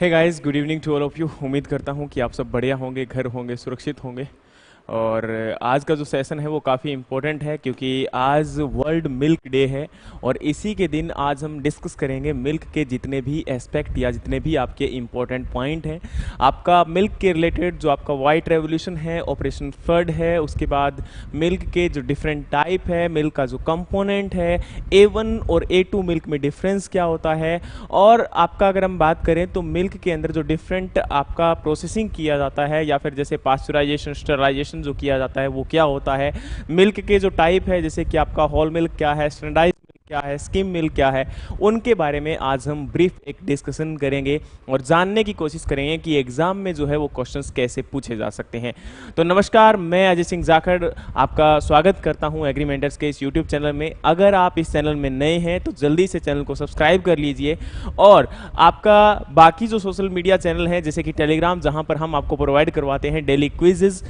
है guys good evening to all of you उम्मीद करता हूँ कि आप सब बढ़िया होंगे घर होंगे सुरक्षित होंगे और आज का जो सेशन है वो काफ़ी इम्पोर्टेंट है क्योंकि आज वर्ल्ड मिल्क डे है और इसी के दिन आज हम डिस्कस करेंगे मिल्क के जितने भी एस्पेक्ट या जितने भी आपके इम्पोर्टेंट पॉइंट हैं आपका मिल्क के रिलेटेड जो आपका वाइट रेवोल्यूशन है ऑपरेशन फ्लड है उसके बाद मिल्क के जो डिफरेंट टाइप है मिल्क का जो कंपोनेंट है ए वन और ए टू मिल्क में डिफरेंस क्या होता है और आपका अगर हम बात करें तो मिल्क के अंदर जो डिफरेंट आपका प्रोसेसिंग किया जाता है या फिर जैसे पास्चराइजेशन स्टराइजेशन कैलकुलेशन जो किया जाता है वो क्या होता है मिल्क के जो टाइप है जैसे कि आपका हॉल मिल्क क्या है स्टैंडाइज क्या है स्कीम मिल क्या है उनके बारे में आज हम ब्रीफ एक डिस्कशन करेंगे और जानने की कोशिश करेंगे कि एग्जाम में जो है वो क्वेश्चंस कैसे पूछे जा सकते हैं तो नमस्कार मैं अजय सिंह जाखड़ आपका स्वागत करता हूं एग्रीमेंटर्स के इस यूट्यूब चैनल में अगर आप इस चैनल में नए हैं तो जल्दी से चैनल को सब्सक्राइब कर लीजिए और आपका बाकी जो सोशल मीडिया चैनल है जैसे कि टेलीग्राम जहाँ पर हम आपको प्रोवाइड करवाते हैं डेली क्विजेज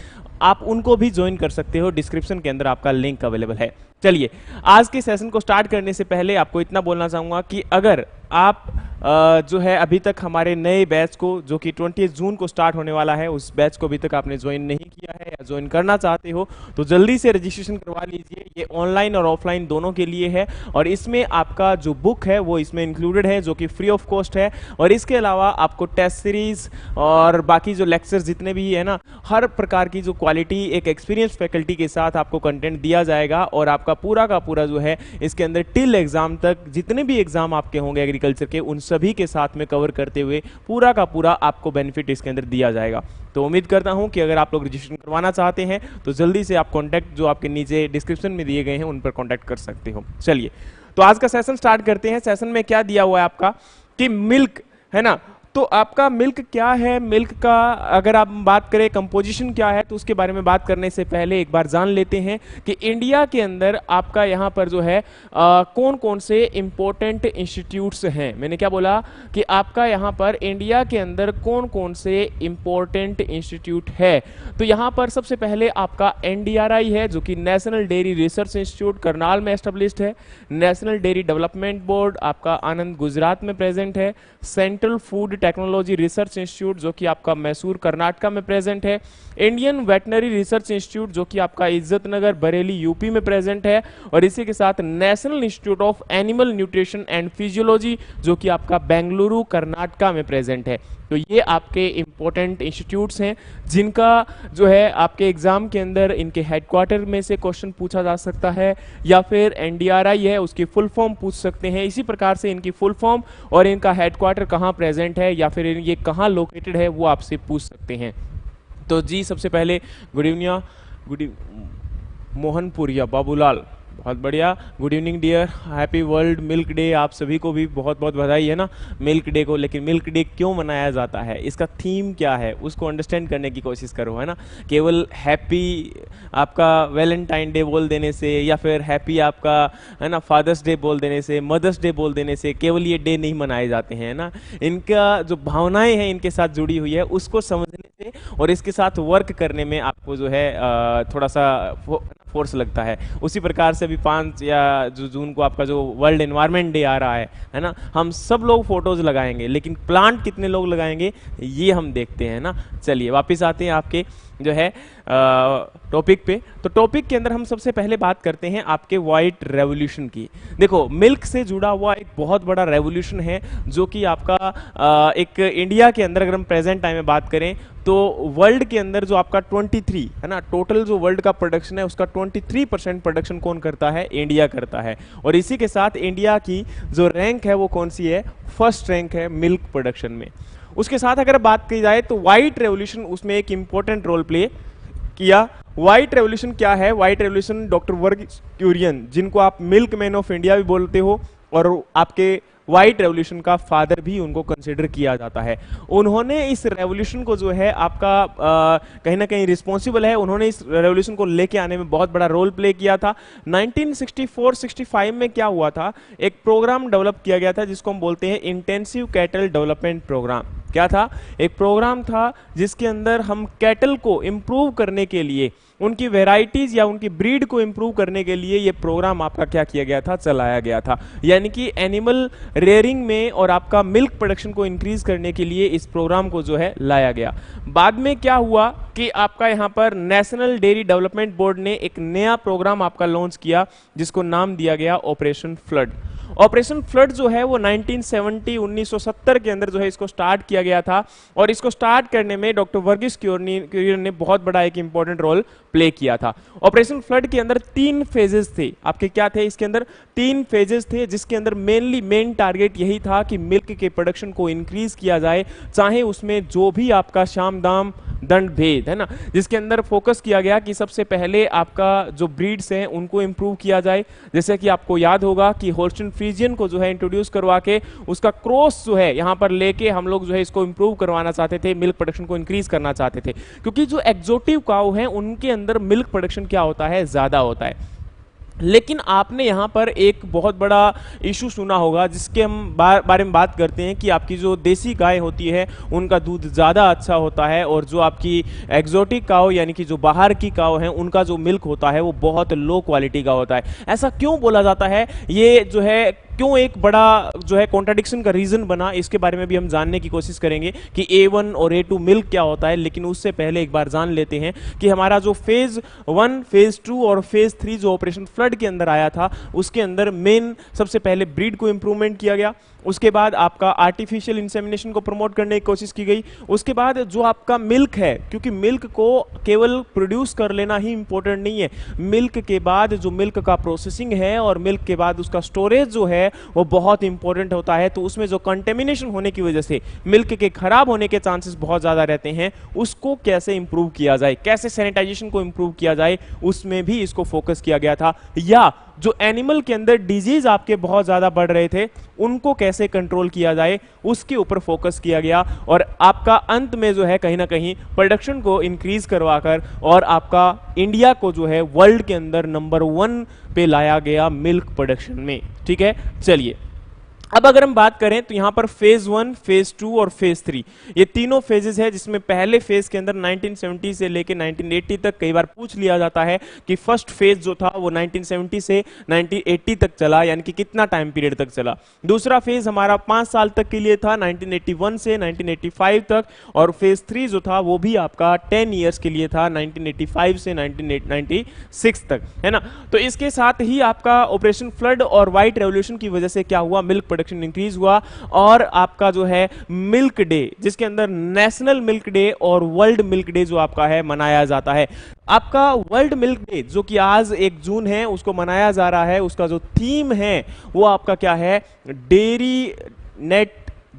आप उनको भी ज्वाइन कर सकते हो डिस्क्रिप्शन के अंदर आपका लिंक अवेलेबल है चलिए आज के सेशन को स्टार्ट करने से पहले आपको इतना बोलना चाहूंगा कि अगर आप जो है अभी तक हमारे नए बैच को जो कि 20 जून को स्टार्ट होने वाला है उस बैच को अभी तक आपने ज्वाइन नहीं किया है या ज्वाइन करना चाहते हो तो जल्दी से रजिस्ट्रेशन करवा लीजिए ये ऑनलाइन और ऑफलाइन दोनों के लिए है और इसमें आपका जो बुक है वो इसमें इंक्लूडेड है जो कि फ्री ऑफ कॉस्ट है और इसके अलावा आपको टेस्ट सीरीज और बाकी जो लेक्चर जितने भी है ना हर प्रकार की जो क्वालिटी एक एक्सपीरियंस फैकल्टी के साथ आपको कंटेंट दिया जाएगा और आपका पूरा का पूरा जो है इसके अंदर टिल एग्जाम तक जितने भी एग्जाम आपके होंगे एग्रीकल्चर के उन सभी के साथ में कवर करते हुए पूरा का पूरा आपको बेनिफिट इसके अंदर दिया जाएगा तो उम्मीद करता हूं कि अगर आप लोग रजिस्ट्रेशन करवाना चाहते हैं तो जल्दी से आप कॉन्टैक्ट जो आपके नीचे डिस्क्रिप्शन में दिए गए हैं उन पर कॉन्टैक्ट कर सकते हो चलिए तो आज का सेशन स्टार्ट करते हैं सेशन में क्या दिया हुआ है आपका कि मिल्क है ना तो आपका मिल्क क्या है मिल्क का अगर आप बात करें कंपोजिशन क्या है तो उसके बारे में बात करने से पहले एक बार जान लेते हैं कि इंडिया के अंदर आपका यहाँ पर जो है आ, कौन कौन से इम्पोर्टेंट इंस्टीट्यूट्स हैं मैंने क्या बोला कि आपका यहाँ पर इंडिया के अंदर कौन कौन से इम्पोर्टेंट इंस्टीट्यूट है तो यहाँ पर सबसे पहले आपका एन है जो कि National Dairy Research Institute Karnal में एस्टेब्लिश है नेशनल डेयरी डेवलपमेंट बोर्ड आपका आनंद गुजरात में प्रेजेंट है Central Food Technology Research Institute जो कि आपका मैसूर कर्नाटका में प्रेजेंट है इंडियन वेटनरी रिसर्च इंस्टीट्यूट जो कि आपका इज्जत नगर बरेली यूपी में प्रेजेंट है और इसी के साथ National Institute of Animal Nutrition and Physiology जो कि आपका बेंगलुरु कर्नाटका में प्रेजेंट है तो ये आपके इंपॉर्टेंट इंस्टीट्यूट्स हैं जिनका जो है आपके एग्जाम के अंदर इनके हेडक्वार्टर में से क्वेश्चन पूछा जा सकता है या फिर एनडीआरआई है उसकी फुल फॉर्म पूछ सकते हैं इसी प्रकार से इनकी फुल फॉर्म और इनका हेडक्वार्टर कहाँ प्रेजेंट है या फिर ये कहाँ लोकेटेड है वो आपसे पूछ सकते हैं तो जी सबसे पहले good evening good Mohanpuria Babulal बहुत बढ़िया good evening dear happy world milk day आप सभी को भी बहुत बहुत बधाई है ना मिल्क डे को लेकिन मिल्क डे क्यों मनाया जाता है इसका थीम क्या है उसको अंडरस्टैंड करने की कोशिश करो है ना केवल हैप्पी आपका वैलेंटाइन डे बोल देने से या फिर हैप्पी आपका है ना फादर्स डे बोल देने से मदर्स डे बोल देने से केवल ये डे नहीं मनाए जाते हैं ना इनका जो भावनाएं हैं इनके साथ जुड़ी हुई है उसको समझने से और इसके साथ वर्क करने में आपको जो है थोड़ा सा फोर्स लगता है उसी प्रकार से अभी पाँच या जो जून को आपका जो वर्ल्ड इन्वायरमेंट डे आ रहा है है ना हम सब लोग फ़ोटोज़ लगाएंगे लेकिन प्लांट कितने लोग लगाएंगे ये हम देखते हैं ना चलिए वापस आते हैं आपके जो है टॉपिक पे तो टॉपिक के अंदर हम सबसे पहले बात करते हैं आपके वाइट रेवोल्यूशन की देखो मिल्क से जुड़ा हुआ एक बहुत बड़ा रेवोल्यूशन है जो कि आपका आ, एक इंडिया के अंदर अगर हम प्रेजेंट टाइम में बात करें तो वर्ल्ड के अंदर जो आपका 23 है ना टोटल जो वर्ल्ड का प्रोडक्शन है उसका 23 परसेंट प्रोडक्शन कौन करता है इंडिया करता है और इसी के साथ इंडिया की जो रैंक है वो कौन सी है फर्स्ट रैंक है मिल्क प्रोडक्शन में उसके साथ अगर बात की जाए तो वाइट रेवोल्यूशन उसमें एक इंपॉर्टेंट रोल प्ले किया वाइट रेवोल्यूशन क्या है वाइट रेवोल्यूशन डॉक्टर वर्ग क्यूरियन जिनको आप मिल्क मैन ऑफ इंडिया भी बोलते हो और आपके वाइट रेवोल्यूशन का फादर भी उनको कंसिडर किया जाता है उन्होंने इस रेवोल्यूशन को जो है आपका आ, कहीं ना कहीं रिस्पॉन्सिबल है उन्होंने इस रेवोल्यूशन को लेके आने में बहुत बड़ा रोल प्ले किया था 1964-65 में क्या हुआ था एक प्रोग्राम डेवलप किया गया था जिसको हम बोलते हैं इंटेंसिव कैटल डेवलपमेंट प्रोग्राम क्या था एक प्रोग्राम था जिसके अंदर हम कैटल को इम्प्रूव करने के लिए उनकी वेराइटीज़ या उनकी ब्रीड को इम्प्रूव करने के लिए ये प्रोग्राम आपका क्या किया गया था चलाया गया था यानी कि एनिमल रेयरिंग में और आपका मिल्क प्रोडक्शन को इंक्रीज करने के लिए इस प्रोग्राम को जो है लाया गया बाद में क्या हुआ कि आपका यहाँ पर नेशनल डेयरी डेवलपमेंट बोर्ड ने एक नया प्रोग्राम आपका लॉन्च किया जिसको नाम दिया गया ऑपरेशन फ्लड ऑपरेशन फ्लड जो है वो 1970 1970 के अंदर जो है इसको स्टार्ट किया गया था और इसको स्टार्ट करने में डॉक्टर वर्गीस ने बहुत बड़ा एक इंपॉर्टेंट रोल प्ले किया था ऑपरेशन फ्लड के अंदर तीन फेजेस थे आपके क्या थे इसके अंदर तीन फेजेस थे जिसके अंदर मेनली मेन टारगेट यही था कि मिल्क के प्रोडक्शन को इंक्रीज किया जाए चाहे उसमें जो भी आपका शाम दाम दंड भेद है ना जिसके अंदर फोकस किया गया कि सबसे पहले आपका जो ब्रीड्स हैं उनको इम्प्रूव किया जाए जैसे कि आपको याद होगा कि होल्स्टन फ्रीजियन को जो है इंट्रोड्यूस करवा के उसका क्रॉस जो है यहाँ पर लेके हम लोग जो है इसको इम्प्रूव करवाना चाहते थे मिल्क प्रोडक्शन को इंक्रीज करना चाहते थे क्योंकि जो एक्जोटिव काउ है उनके अंदर मिल्क प्रोडक्शन क्या होता है ज़्यादा होता है लेकिन आपने यहाँ पर एक बहुत बड़ा इशू सुना होगा जिसके हम बार, बारे में बात करते हैं कि आपकी जो देसी गाय होती है उनका दूध ज़्यादा अच्छा होता है और जो आपकी एक्जोटिक काओ यानी कि जो बाहर की काओ है उनका जो मिल्क होता है वो बहुत लो क्वालिटी का होता है ऐसा क्यों बोला जाता है ये जो है क्यों एक बड़ा जो है कॉन्ट्राडिक्शन का रीजन बना इसके बारे में भी हम जानने की कोशिश करेंगे कि ए वन और ए टू मिल्क क्या होता है लेकिन उससे पहले एक बार जान लेते हैं कि हमारा जो फेज वन फेज टू और फेज थ्री जो ऑपरेशन फ्लड के अंदर आया था उसके अंदर मेन सबसे पहले ब्रीड को इंप्रूवमेंट किया गया उसके बाद आपका आर्टिफिशियल इंसेमिनेशन को प्रमोट करने की कोशिश की गई उसके बाद जो आपका मिल्क है क्योंकि मिल्क को केवल प्रोड्यूस कर लेना ही इंपॉर्टेंट नहीं है मिल्क के बाद जो मिल्क का प्रोसेसिंग है और मिल्क के बाद उसका स्टोरेज जो है वो बहुत इंपॉर्टेंट होता है तो उसमें जो कंटेमिनेशन होने की वजह से मिल्क के खराब होने के चांसेस बहुत ज़्यादा रहते हैं उसको कैसे इंप्रूव किया जाए कैसे सैनिटाइजेशन को इंप्रूव किया जाए उसमें भी इसको फोकस किया गया था या जो एनिमल के अंदर डिजीज आपके बहुत ज़्यादा बढ़ रहे थे उनको कैसे कंट्रोल किया जाए उसके ऊपर फोकस किया गया और आपका अंत में जो है कहीं ना कहीं प्रोडक्शन को इंक्रीज करवाकर और आपका इंडिया को जो है वर्ल्ड के अंदर नंबर वन पे लाया गया मिल्क प्रोडक्शन में ठीक है चलिए अब अगर हम बात करें तो यहां पर फेज वन फेज टू और फेज थ्री ये तीनों फेजेस है जिसमें पहले फेज के अंदर 1970 से लेकर 1980 तक कई बार पूछ लिया जाता है कि फर्स्ट फेज जो था वो 1970 से 1980 तक चला यानी कि कितना टाइम पीरियड तक चला दूसरा फेज हमारा पांच साल तक के लिए था 1981 से 1985 तक और फेज थ्री जो था वो भी आपका टेन ईयर्स के लिए था नाइनटीन से नाइनटीन तक है ना तो इसके साथ ही आपका ऑपरेशन फ्लड और व्हाइट रेवोल्यूशन की वजह से क्या हुआ मिल्क प्रोडक्शन इंक्रीज हुआ और आपका जो है मिल्क डे जिसके अंदर नेशनल मिल्क डे और वर्ल्ड मिल्क डे जो आपका है मनाया जाता है आपका वर्ल्ड मिल्क डे जो कि आज एक जून है उसको मनाया जा रहा है उसका जो थीम है वो आपका क्या है डेयरी नेट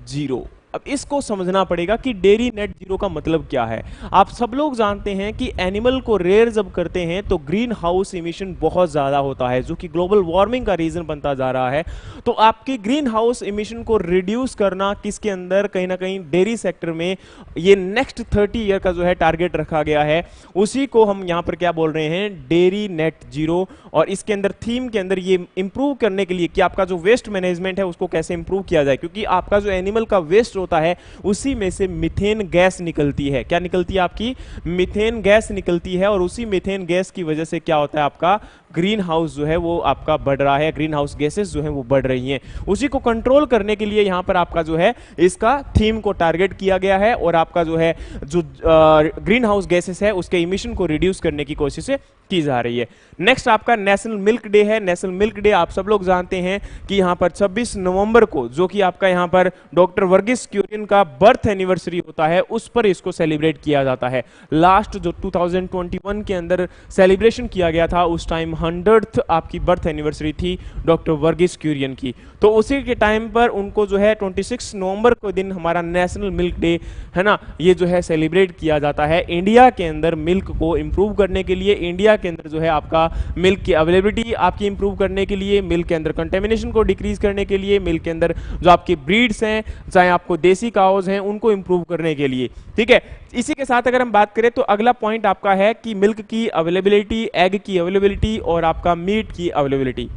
जीरो अब इसको समझना पड़ेगा कि डेरी नेट जीरो का मतलब क्या है आप सब लोग जानते हैं कि एनिमल को रेयर जब करते हैं तो ग्रीन हाउस इमिशन बहुत ज़्यादा होता है जो कि ग्लोबल वार्मिंग का रीज़न बनता जा रहा है तो आपकी ग्रीन हाउस इमिशन को रिड्यूस करना किसके अंदर कहीं ना कहीं डेयरी सेक्टर में ये नेक्स्ट थर्टी ईयर का जो है टारगेट रखा गया है उसी को हम यहां पर क्या बोल रहे हैं डेयरी नेट जीरो और इसके अंदर थीम के अंदर ये इंप्रूव करने के लिए कि आपका जो वेस्ट मैनेजमेंट है उसको कैसे इंप्रूव किया जाए क्योंकि आपका जो एनिमल का वेस्ट होता है उसी में से मिथेन गैस निकलती है क्या निकलती है आपकी मिथेन गैस निकलती है और उसी मिथेन गैस की वजह से क्या होता है आपका ग्रीन हाउस जो है वो आपका बढ़ रहा है ग्रीन हाउस गैसेस जो है वो बढ़ रही हैं उसी को कंट्रोल करने के लिए यहाँ पर आपका जो है इसका थीम को टारगेट किया गया है और आपका जो है जो ग्रीन हाउस गैसेस है उसके इमिशन को रिड्यूस करने की कोशिश की जा रही है नेक्स्ट आपका नेशनल मिल्क डे है नेशनल मिल्क डे आप सब लोग जानते हैं कि यहाँ पर छब्बीस नवंबर को जो कि आपका यहाँ पर डॉक्टर वर्गिस क्यूरियन का बर्थ एनिवर्सरी होता है उस पर इसको सेलिब्रेट किया जाता है लास्ट जो टू के अंदर सेलिब्रेशन किया गया था उस टाइम हंड्रेड आपकी बर्थ एनिवर्सरी थी डॉक्टर वर्गीस क्यूरियन की तो उसी के टाइम पर उनको जो है 26 नवंबर को दिन हमारा नेशनल मिल्क डे है ना ये जो है सेलिब्रेट किया जाता है इंडिया के अंदर मिल्क को इम्प्रूव करने के लिए इंडिया के अंदर जो है आपका मिल्क की अवेलेबिलिटी आपकी इम्प्रूव करने के लिए मिल्क के अंदर कंटेमिनेशन को डिक्रीज करने के लिए मिल्क के अंदर जो आपकी ब्रीड्स हैं चाहे आपको देसी काउज हैं उनको इम्प्रूव करने के लिए ठीक है इसी के साथ अगर हम बात करें तो अगला पॉइंट आपका है कि मिल्क की अवेलेबिलिटी एग की अवेलेबिलिटी और आपका मीट की अवेलेबिलिटी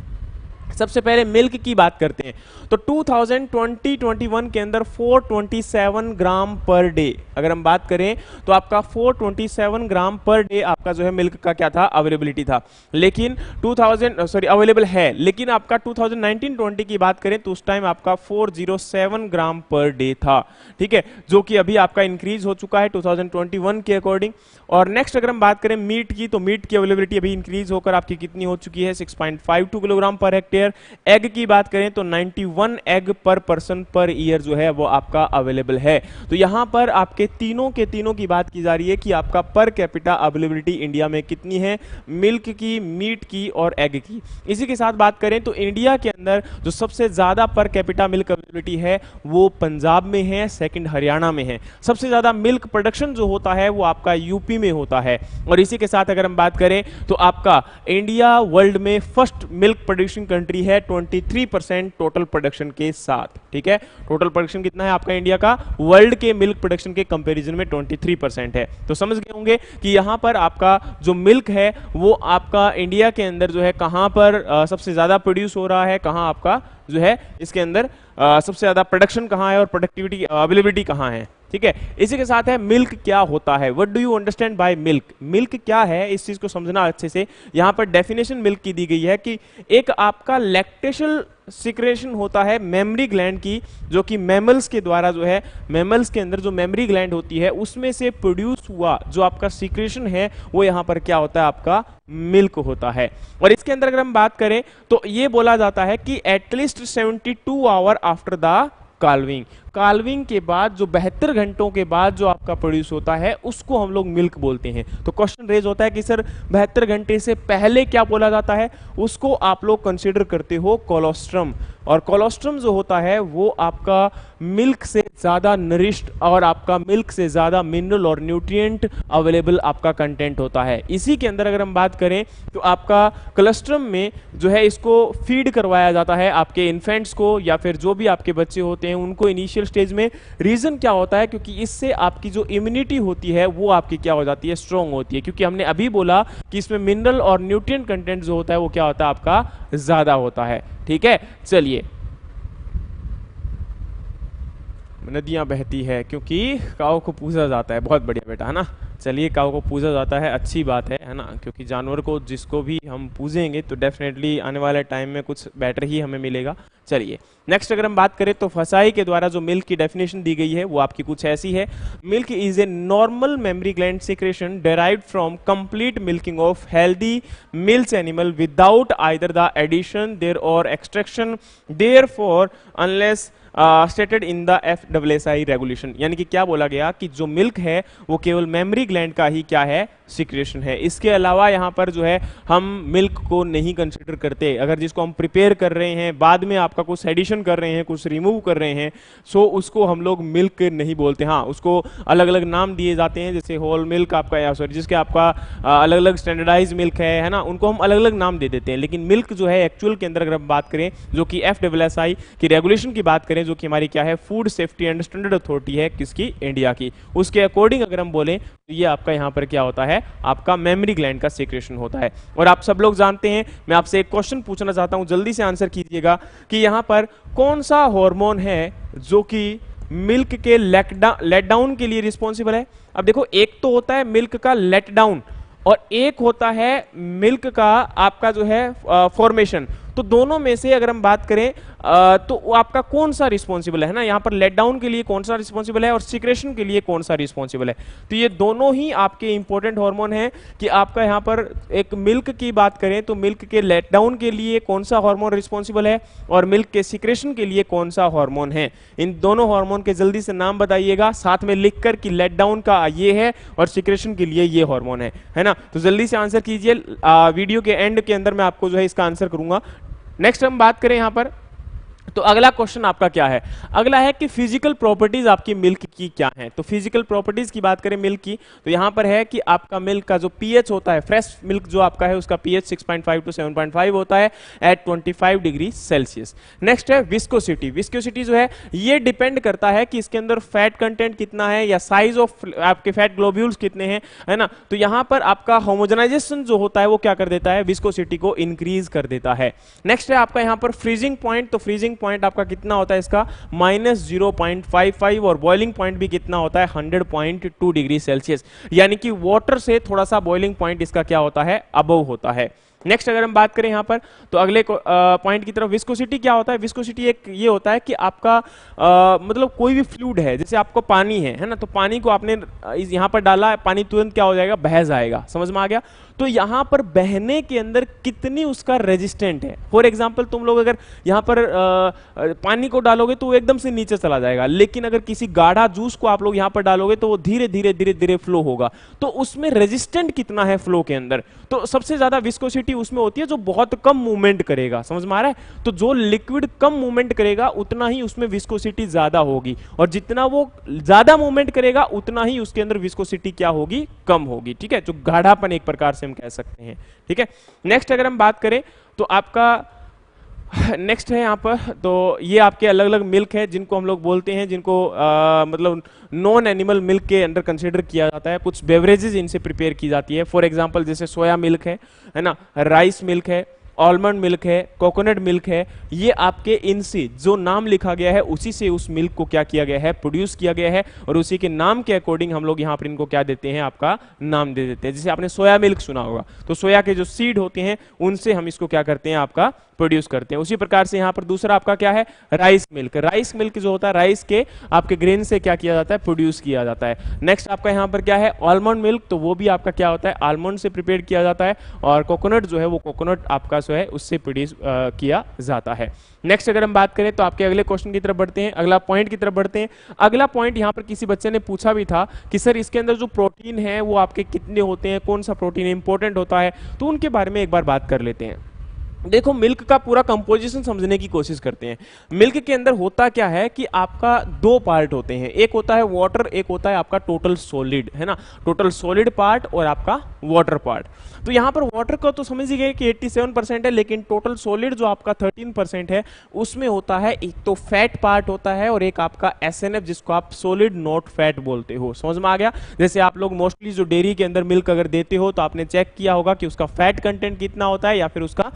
सबसे पहले मिल्क की बात करते हैं तो 2020-21 के अंदर 427 ग्राम पर डे अगर हम बात करें तो आपका 427 ग्राम पर डे आपका जो है मिल्क का क्या था अवेलेबिलिटी था लेकिन 2000 सॉरी अवेलेबल है लेकिन आपका 2019-20 की बात करें तो उस टाइम आपका 407 ग्राम पर डे था ठीक है जो कि अभी आपका इंक्रीज हो चुका है टू के अकॉर्डिंग और नेक्स्ट अगर हम बात करें मीट की तो मीट की अवेलेबिलिटी अभी इंक्रीज होकर आपकी कितनी हो चुकी है six kilogram per hectare year egg की बात करें तो 91 एग पर पर्सन पर ईयर जो है वो आपका अवेलेबल है तो यहां पर आपके तीनों के तीनों की बात की जा रही है कि आपका पर कैपिटा अवेलेबिलिटी इंडिया में कितनी है मिल्क की मीट की और एग की इसी के साथ बात करें तो इंडिया के अंदर जो सबसे ज़्यादा पर कैपिटा मिल्क अवेलेबिलिटी है वो पंजाब में है सेकेंड हरियाणा में है सबसे ज़्यादा मिल्क प्रोडक्शन जो होता है वो आपका यूपी में होता है और इसी के साथ अगर हम बात करें तो आपका इंडिया वर्ल्ड में फर्स्ट मिल्क प्रोडक्शन कंट्री है 23 परसेंट टोटल प्रोडक्शन के साथ ठीक है टोटल प्रोडक्शन कितना है आपका इंडिया का वर्ल्ड के मिल्क प्रोडक्शन के कंपैरिजन में 23 परसेंट है तो समझ गए होंगे कि यहां पर आपका जो मिल्क है वो आपका इंडिया के अंदर जो है कहां पर आ, सबसे ज़्यादा प्रोड्यूस हो रहा है कहां आपका जो है इसके अंदर आ, सबसे ज़्यादा प्रोडक्शन कहाँ है और प्रोडक्टिविटी अवेलेबिलिटी कहाँ है ठीक है इसी के साथ है मिल्क क्या होता है what do you understand by milk milk क्या है इस चीज को समझना अच्छे से यहां पर डेफिनेशन मिल्क की दी गई है कि एक आपका लैक्टेशल सिक्रेशन होता है मेमरी ग्लैंड की जो कि मेमल्स के द्वारा जो है मेमल्स के अंदर जो मेमरी ग्लैंड होती है उसमें से प्रोड्यूस हुआ जो आपका सिक्रेशन है वो यहाँ पर क्या होता है आपका मिल्क होता है और इसके अंदर अगर हम बात करें तो ये बोला जाता है कि at least 72 hour after the calving calving के बाद जो बहत्तर घंटों के बाद जो आपका प्रोड्यूस होता है उसको हम लोग मिल्क बोलते हैं तो क्वेश्चन रेज होता है कि सर बहत्तर घंटे से पहले क्या बोला जाता है उसको आप लोग कंसिडर करते हो कोलोस्ट्रम और कोलोस्ट्रम जो होता है वो आपका मिल्क से ज़्यादा नरिश्ड और आपका मिल्क से ज़्यादा मिनरल और न्यूट्रिय अवेलेबल आपका कंटेंट होता है इसी के अंदर अगर हम बात करें तो आपका कोलेस्ट्रम में जो है इसको फीड करवाया जाता है आपके इन्फेंट्स को या फिर जो भी आपके बच्चे होते हैं उनको इनिशियल इनिशियल स्टेज में रीज़न क्या होता है क्योंकि इससे आपकी जो इम्यूनिटी होती है वो आपकी क्या हो जाती है स्ट्रॉन्ग होती है क्योंकि हमने अभी बोला कि इसमें मिनरल और न्यूट्रिय कंटेंट जो होता है वो क्या होता है आपका ज़्यादा होता है ठीक है चलिए नदियाँ बहती है क्योंकि काओ को पूजा जाता है बहुत बढ़िया बेटा है ना चलिए काओ को पूजा जाता है अच्छी बात है है ना क्योंकि जानवर को जिसको भी हम पूजेंगे तो डेफिनेटली आने वाले टाइम में कुछ बेटर ही हमें मिलेगा चलिए नेक्स्ट अगर हम बात करें तो फसाई के द्वारा जो मिल्क की डेफिनेशन दी गई है वो आपकी कुछ ऐसी है milk is a normal mammary gland secretion derive from complete milking of healthy milch animal without either the addition there or extraction there for unless stated in the F W S I regulation यानी कि क्या बोला गया कि जो milk है वो केवल मेमरी ग्लैंड का ही क्या है सिक्रेशन है इसके अलावा यहाँ पर जो है हम मिल्क को नहीं कंसिडर करते अगर जिसको हम प्रिपेयर कर रहे हैं बाद में आपका कुछ एडिशन कर रहे हैं कुछ रिमूव कर रहे हैं सो उसको हम लोग मिल्क नहीं बोलते हाँ उसको अलग अलग नाम दिए जाते हैं जैसे होल मिल्क आपका या सॉरी जिसके आपका अलग अलग स्टैंडर्डाइज मिल्क है है ना उनको हम अलग अलग नाम दे देते हैं लेकिन मिल्क जो है एक्चुअल के अंदर अगर हम बात करें जो कि एफ की रेगुलेशन की बात करें जो कि हमारी क्या है food safety and standard authority है किसकी इंडिया की उसके अकॉर्डिंग अगर हम बोलें तो ये आपका यहाँ पर क्या होता है आपका मेमरी ग्लैंड का सेक्रेशन होता है और आप सब लोग जानते हैं मैं आपसे एक क्वेश्चन पूछना चाहता हूं जल्दी से आंसर कीजिएगा कि यहां पर कौन सा हॉर्मोन है जो कि मिल्क के लेट डाउन के लिए रिस्पॉन्सिबल है अब देखो एक तो होता है मिल्क का लेट डाउन और एक होता है मिल्क का आपका जो है फॉर्मेशन तो दोनों में से अगर हम बात करें तो आपका कौन सा रिस्पॉन्सिबल है ना यहाँ पर लेट डाउन के लिए कौन सा रिस्पॉन्सिबल है और सिक्रेशन के लिए कौन सा रिस्पॉन्सिबल है तो ये दोनों ही आपके इंपॉर्टेंट हार्मोन हैं कि आपका यहाँ पर एक मिल्क की बात करें तो मिल्क के लेट डाउन के लिए कौन सा हार्मोन रिस्पॉन्सिबल है और मिल्क के सिक्रेशन के लिए कौन सा हार्मोन है इन दोनों हार्मोन के जल्दी से नाम बताइएगा साथ में लिख कर कि लेट डाउन का ये है और सिक्रेशन के लिए ये हार्मोन है है ना तो जल्दी से आंसर कीजिए वीडियो के एंड के अंदर मैं आपको जो है इसका आंसर करूंगा नेक्स्ट हम बात करें यहां पर तो अगला क्वेश्चन आपका क्या है अगला है कि फिजिकल प्रॉपर्टीज आपकी मिल्क की क्या है तो फिजिकल प्रॉपर्टीज की बात करें मिल्क की तो यहां पर है कि आपका मिल्क का जो पीएच होता है फ्रेश मिल्क जो आपका है उसका पीएच 6.5 टू 7.5 होता है एट 25 डिग्री सेल्सियस नेक्स्ट है विस्कोसिटी विस्कोसिटी जो है ये डिपेंड करता है कि इसके अंदर फैट कंटेंट कितना है या साइज ऑफ आपके फैट ग्लोब्यूल्स कितने हैं है ना तो यहां पर आपका होमोजनाइजेशन जो होता है वो क्या कर देता है विस्कोसिटी को इंक्रीज कर देता है नेक्स्ट है आपका यहां पर फ्रीजिंग पॉइंट तो फ्रीजिंग क्लोथिंग पॉइंट आपका कितना होता है इसका minus zero point five five और बॉइलिंग पॉइंट भी कितना होता है hundred point two degree Celsius यानी कि वॉटर से थोड़ा सा बॉइलिंग पॉइंट इसका क्या होता है अबव होता है नेक्स्ट अगर हम बात करें यहां पर तो अगले पॉइंट की तरफ विस्कोसिटी क्या होता है विस्कोसिटी एक ये होता है कि आपका आ, मतलब कोई भी फ्लूड है जैसे आपको पानी है है ना तो पानी को आपने यहां पर डाला पानी तुरंत क्या हो जाएगा बह जाएगा समझ में आ गया तो यहां पर बहने के अंदर कितनी उसका रेजिस्टेंट है फॉर एग्जाम्पल तुम लोग अगर यहां पर आ, पानी को डालोगे तो वो एकदम से नीचे चला जाएगा लेकिन अगर किसी गाढ़ा जूस को आप लोग यहां पर डालोगे तो वो धीरे धीरे धीरे धीरे फ्लो होगा तो उसमें रेजिस्टेंट कितना है फ्लो के अंदर तो सबसे ज्यादा विस्कोसिटी उसमें होती है जो बहुत कम मूवमेंट करेगा समझ में आ रहा है तो जो लिक्विड कम मूवमेंट करेगा उतना ही उसमें विस्कोसिटी ज्यादा होगी और जितना वो ज्यादा मूवमेंट करेगा उतना ही उसके अंदर विस्कोसिटी क्या होगी कम होगी ठीक है जो गाढ़ापन एक प्रकार से हम कह सकते हैं ठीक है नेक्स्ट अगर हम बात करें तो आपका नेक्स्ट है यहाँ पर तो ये आपके अलग अलग मिल्क है जिनको हम लोग बोलते हैं जिनको आ, मतलब नॉन एनिमल मिल्क के अंडर कंसिडर किया जाता है कुछ बेवरेजेज इनसे प्रिपेयर की जाती है फॉर एग्जाम्पल जैसे सोया मिल्क है है ना राइस मिल्क है ऑलमंड मिल्क है कोकोनट मिल्क है ये आपके इनसे जो नाम लिखा गया है उसी से उस मिल्क को क्या किया गया है प्रोड्यूस किया गया है और उसी के नाम के अकॉर्डिंग हम लोग यहाँ पर इनको क्या देते हैं आपका नाम दे देते हैं जैसे आपने सोया मिल्क सुना होगा तो सोया के जो सीड होते हैं उनसे हम इसको क्या करते हैं आपका प्रोड्यूस करते हैं उसी प्रकार से यहाँ पर दूसरा आपका क्या है राइस मिल्क राइस मिल्क जो होता है राइस के आपके ग्रेन से क्या किया जाता है प्रोड्यूस किया जाता है नेक्स्ट आपका यहाँ पर क्या है आलमंड मिल्क तो वो भी आपका क्या होता है आलमंड से प्रिपेयर किया जाता है और कोकोनट जो है वो कोकोनट आपका जो है उससे प्रोड्यूस किया जाता है नेक्स्ट अगर हम बात करें तो आपके अगले क्वेश्चन की तरफ बढ़ते हैं अगला पॉइंट की तरफ बढ़ते हैं अगला पॉइंट यहाँ पर किसी बच्चे ने पूछा भी था कि सर इसके अंदर जो प्रोटीन है वो आपके कितने होते हैं कौन सा प्रोटीन इंपॉर्टेंट होता है तो उनके बारे में एक बार बात कर लेते हैं देखो मिल्क का पूरा कंपोजिशन समझने की कोशिश करते हैं मिल्क के अंदर होता क्या है कि आपका दो पार्ट होते हैं एक होता है वाटर एक होता है आपका टोटल सॉलिड है ना टोटल सॉलिड पार्ट और आपका वाटर पार्ट तो यहाँ पर वाटर का तो समझ ही गए कि 87 परसेंट है लेकिन टोटल सॉलिड जो आपका 13 परसेंट है उसमें होता है एक तो फैट पार्ट होता है और एक आपका एस जिसको आप सॉलिड नॉट फैट बोलते हो समझ में आ गया जैसे आप लोग मोस्टली जो डेयरी के अंदर मिल्क अगर देते हो तो आपने चेक किया होगा कि उसका फैट कंटेंट कितना होता है या फिर उसका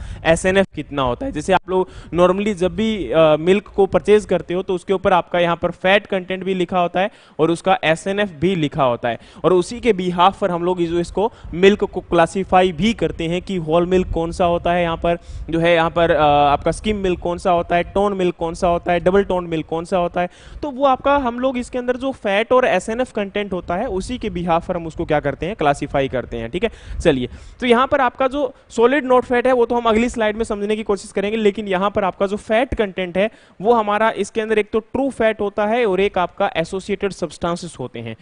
एस कितना होता है जैसे आप लोग नॉर्मली जब भी मिल्क को परचेज करते हो तो उसके ऊपर आपका यहाँ पर फैट कंटेंट भी लिखा होता है और उसका एस भी लिखा होता है और उसी के बिहाफ पर हम लोग जो इसको मिल्क को क्लासीफाई भी करते हैं कि होल मिल्क कौन सा होता है यहाँ पर जो है यहाँ पर आपका स्किम मिल्क कौन सा होता है टोन मिल्क कौन सा होता है डबल टोन मिल्क कौन सा होता है तो वो आपका हम लोग इसके अंदर जो फैट और एस कंटेंट होता है उसी के बिहाफ पर हम उसको क्या करते हैं क्लासीफाई करते हैं ठीक है चलिए तो यहाँ पर आपका जो सॉलिड नोट फैट है वो तो हम अगली स्लाइड स्लाइड में समझने की कोशिश करेंगे लेकिन यहां पर आपका जो फैट कंटेंट है वो हमारा इसके अंदर एक तो ट्रू फैट होता है और एक आपका एसोसिएटेड सब्सटेंसेस होते हैं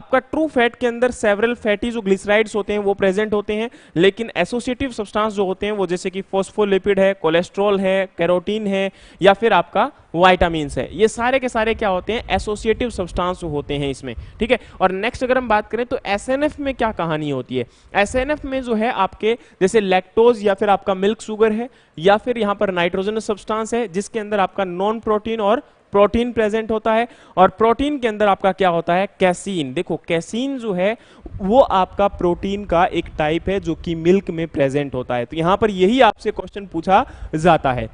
आपका ट्रू फैट के अंदर सेवरल फैटी जो ग्लिसराइड्स होते हैं वो प्रेजेंट होते हैं लेकिन एसोसिएटिव सब्सटांस जो होते हैं वो जैसे कि फोस्फोलिपिड है कोलेस्ट्रॉल है कैरोटीन है या फिर आपका वाइटामस है ये सारे के सारे क्या होते हैं एसोसिएटिव सब्सटेंस होते हैं इसमें ठीक है और नेक्स्ट अगर हम बात करें तो एस में क्या कहानी होती है एस में जो है आपके जैसे लैक्टोज या फिर आपका मिल्क शुगर है या फिर यहाँ पर नाइट्रोजनस सब्सटेंस है जिसके अंदर आपका नॉन प्रोटीन और प्रोटीन प्रेजेंट होता है और प्रोटीन के अंदर आपका क्या होता है कैसीन देखो कैसीन जो है वो आपका प्रोटीन का एक टाइप है जो कि मिल्क में प्रेजेंट होता है तो यहां पर यही आपसे क्वेश्चन पूछा जाता है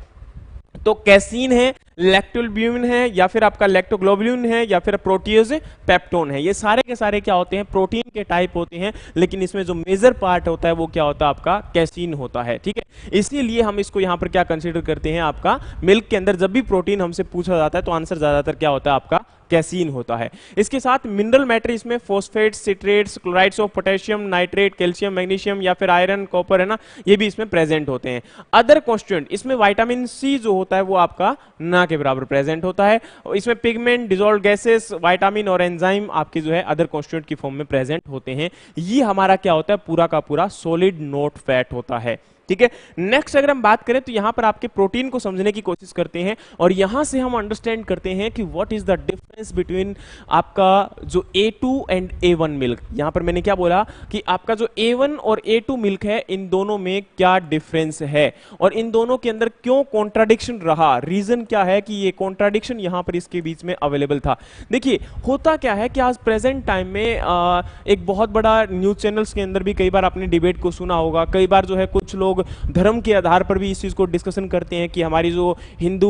तो कैसीन है लेक्टोलब्यून है या फिर आपका लैक्टोग्लोबुलिन है या फिर प्रोटीज पेप्टोन है ये सारे के सारे क्या होते हैं प्रोटीन के टाइप होते हैं लेकिन इसमें जो मेजर पार्ट होता है वो क्या होता है आपका कैसीन होता है ठीक है इसीलिए हम इसको यहां पर क्या कंसिडर करते हैं आपका मिल्क के अंदर जब भी प्रोटीन हमसे पूछा जाता है तो आंसर ज्यादातर क्या होता है आपका कैसीन होता है इसके साथ मिनरल मैटर इसमें phosphate citrates chlorides of potassium nitrate calcium magnesium या फिर आयरन कॉपर है ना ये भी इसमें प्रेजेंट होते हैं अदर कॉन्स्टेंट इसमें वाइटामिन सी जो होता है वो आपका ना के बराबर प्रेजेंट होता है इसमें पिगमेंट डिजोल्व गैसेस वाइटामिन और एंजाइम आपके जो है अदर कॉन्स्टेंट की फॉर्म में प्रेजेंट होते हैं ये हमारा क्या होता है पूरा का पूरा सोलिड नोट फैट होता है ठीक है नेक्स्ट अगर हम बात करें तो यहां पर आपके प्रोटीन को समझने की कोशिश करते हैं और यहां से हम अंडरस्टैंड करते हैं कि what is the difference between आपका जो A two and A one milk यहां पर मैंने क्या बोला कि आपका जो ए वन और ए टू मिल्क है इन दोनों में क्या डिफरेंस है और इन दोनों के अंदर क्यों कॉन्ट्राडिक्शन रहा रीजन क्या है कि ये कॉन्ट्राडिक्शन यहां पर इसके बीच में अवेलेबल था देखिए होता क्या है कि आज प्रेजेंट टाइम में आ, एक बहुत बड़ा न्यूज चैनल्स के अंदर भी कई बार आपने डिबेट को सुना होगा कई बार जो है कुछ लोग लोग धर्म के आधार पर भी इस चीज़ को डिस्कशन करते हैं कि हमारी जो हिंदू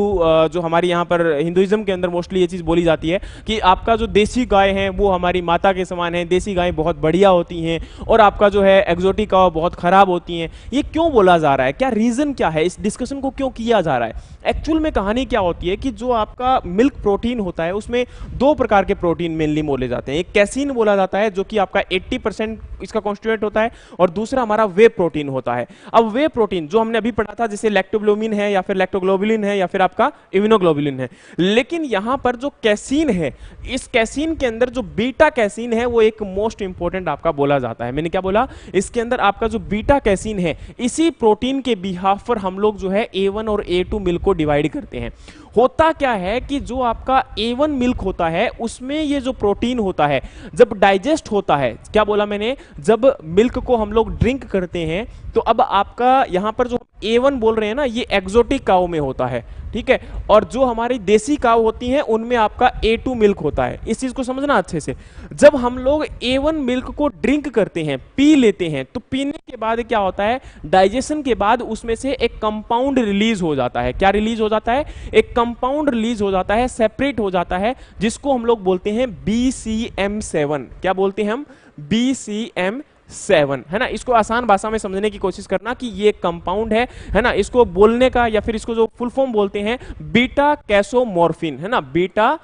जो हमारी यहाँ पर हिंदुज़म के अंदर मोस्टली ये चीज़ बोली जाती है कि आपका जो देसी गाय है वो हमारी माता के समान है देसी गायें बहुत बढ़िया होती हैं और आपका जो है एग्जोटिक कावा बहुत ख़राब होती हैं ये क्यों बोला जा रहा है क्या रीज़न क्या है इस डिस्कशन को क्यों किया जा रहा है एक्चुअल में कहानी क्या होती है कि जो आपका मिल्क प्रोटीन होता है उसमें दो प्रकार के प्रोटीन मेनली बोले जाते हैं एक कैसीन बोला जाता है जो कि आपका 80 परसेंट इसका कॉन्स्टिट्यूएंट होता है और दूसरा हमारा वे प्रोटीन होता है अब वे प्रोटीन जो हमने अभी पढ़ा था जैसे लैक्टोग्लोबिन है या फिर लैक्टोग्लोबुलिन है या फिर आपका इम्यूनोग्लोबुलिन है लेकिन यहां पर जो कैसीन है इस कैसीन के अंदर जो बीटा कैसीन है वो एक मोस्ट इंपॉर्टेंट आपका बोला जाता है मैंने क्या बोला इसके अंदर आपका जो बीटा कैसीन है इसी प्रोटीन के बिहाफ पर हम लोग जो है ए और ए मिल को डिवाइड करते हैं होता क्या है कि जो आपका वन मिल्क होता है उसमें ये जो प्रोटीन होता है जब डाइजेस्ट होता है क्या बोला मैंने जब मिल्क को हम लोग ड्रिंक करते हैं तो अब आपका यहां पर जो वन बोल रहे हैं ना ये एक्जोटिक काओ में होता है ठीक है और जो हमारी देसी काव होती हैं उनमें आपका ए टू मिल्क होता है इस चीज़ को समझना अच्छे से जब हम लोग ए वन मिल्क को ड्रिंक करते हैं पी लेते हैं तो पीने के बाद क्या होता है डाइजेशन के बाद उसमें से एक कंपाउंड रिलीज हो जाता है क्या रिलीज हो जाता है एक कंपाउंड रिलीज हो जाता है सेपरेट हो जाता है जिसको हम लोग बोलते हैं बी सी एम सेवन क्या बोलते हैं हम बी सी एम सेवन है ना इसको आसान भाषा में समझने की कोशिश करना कि ये कंपाउंड है है ना इसको बोलने का या फिर इसको जो फुल फॉर्म बोलते हैं बीटा कैसो मोरफिन है ना बीटा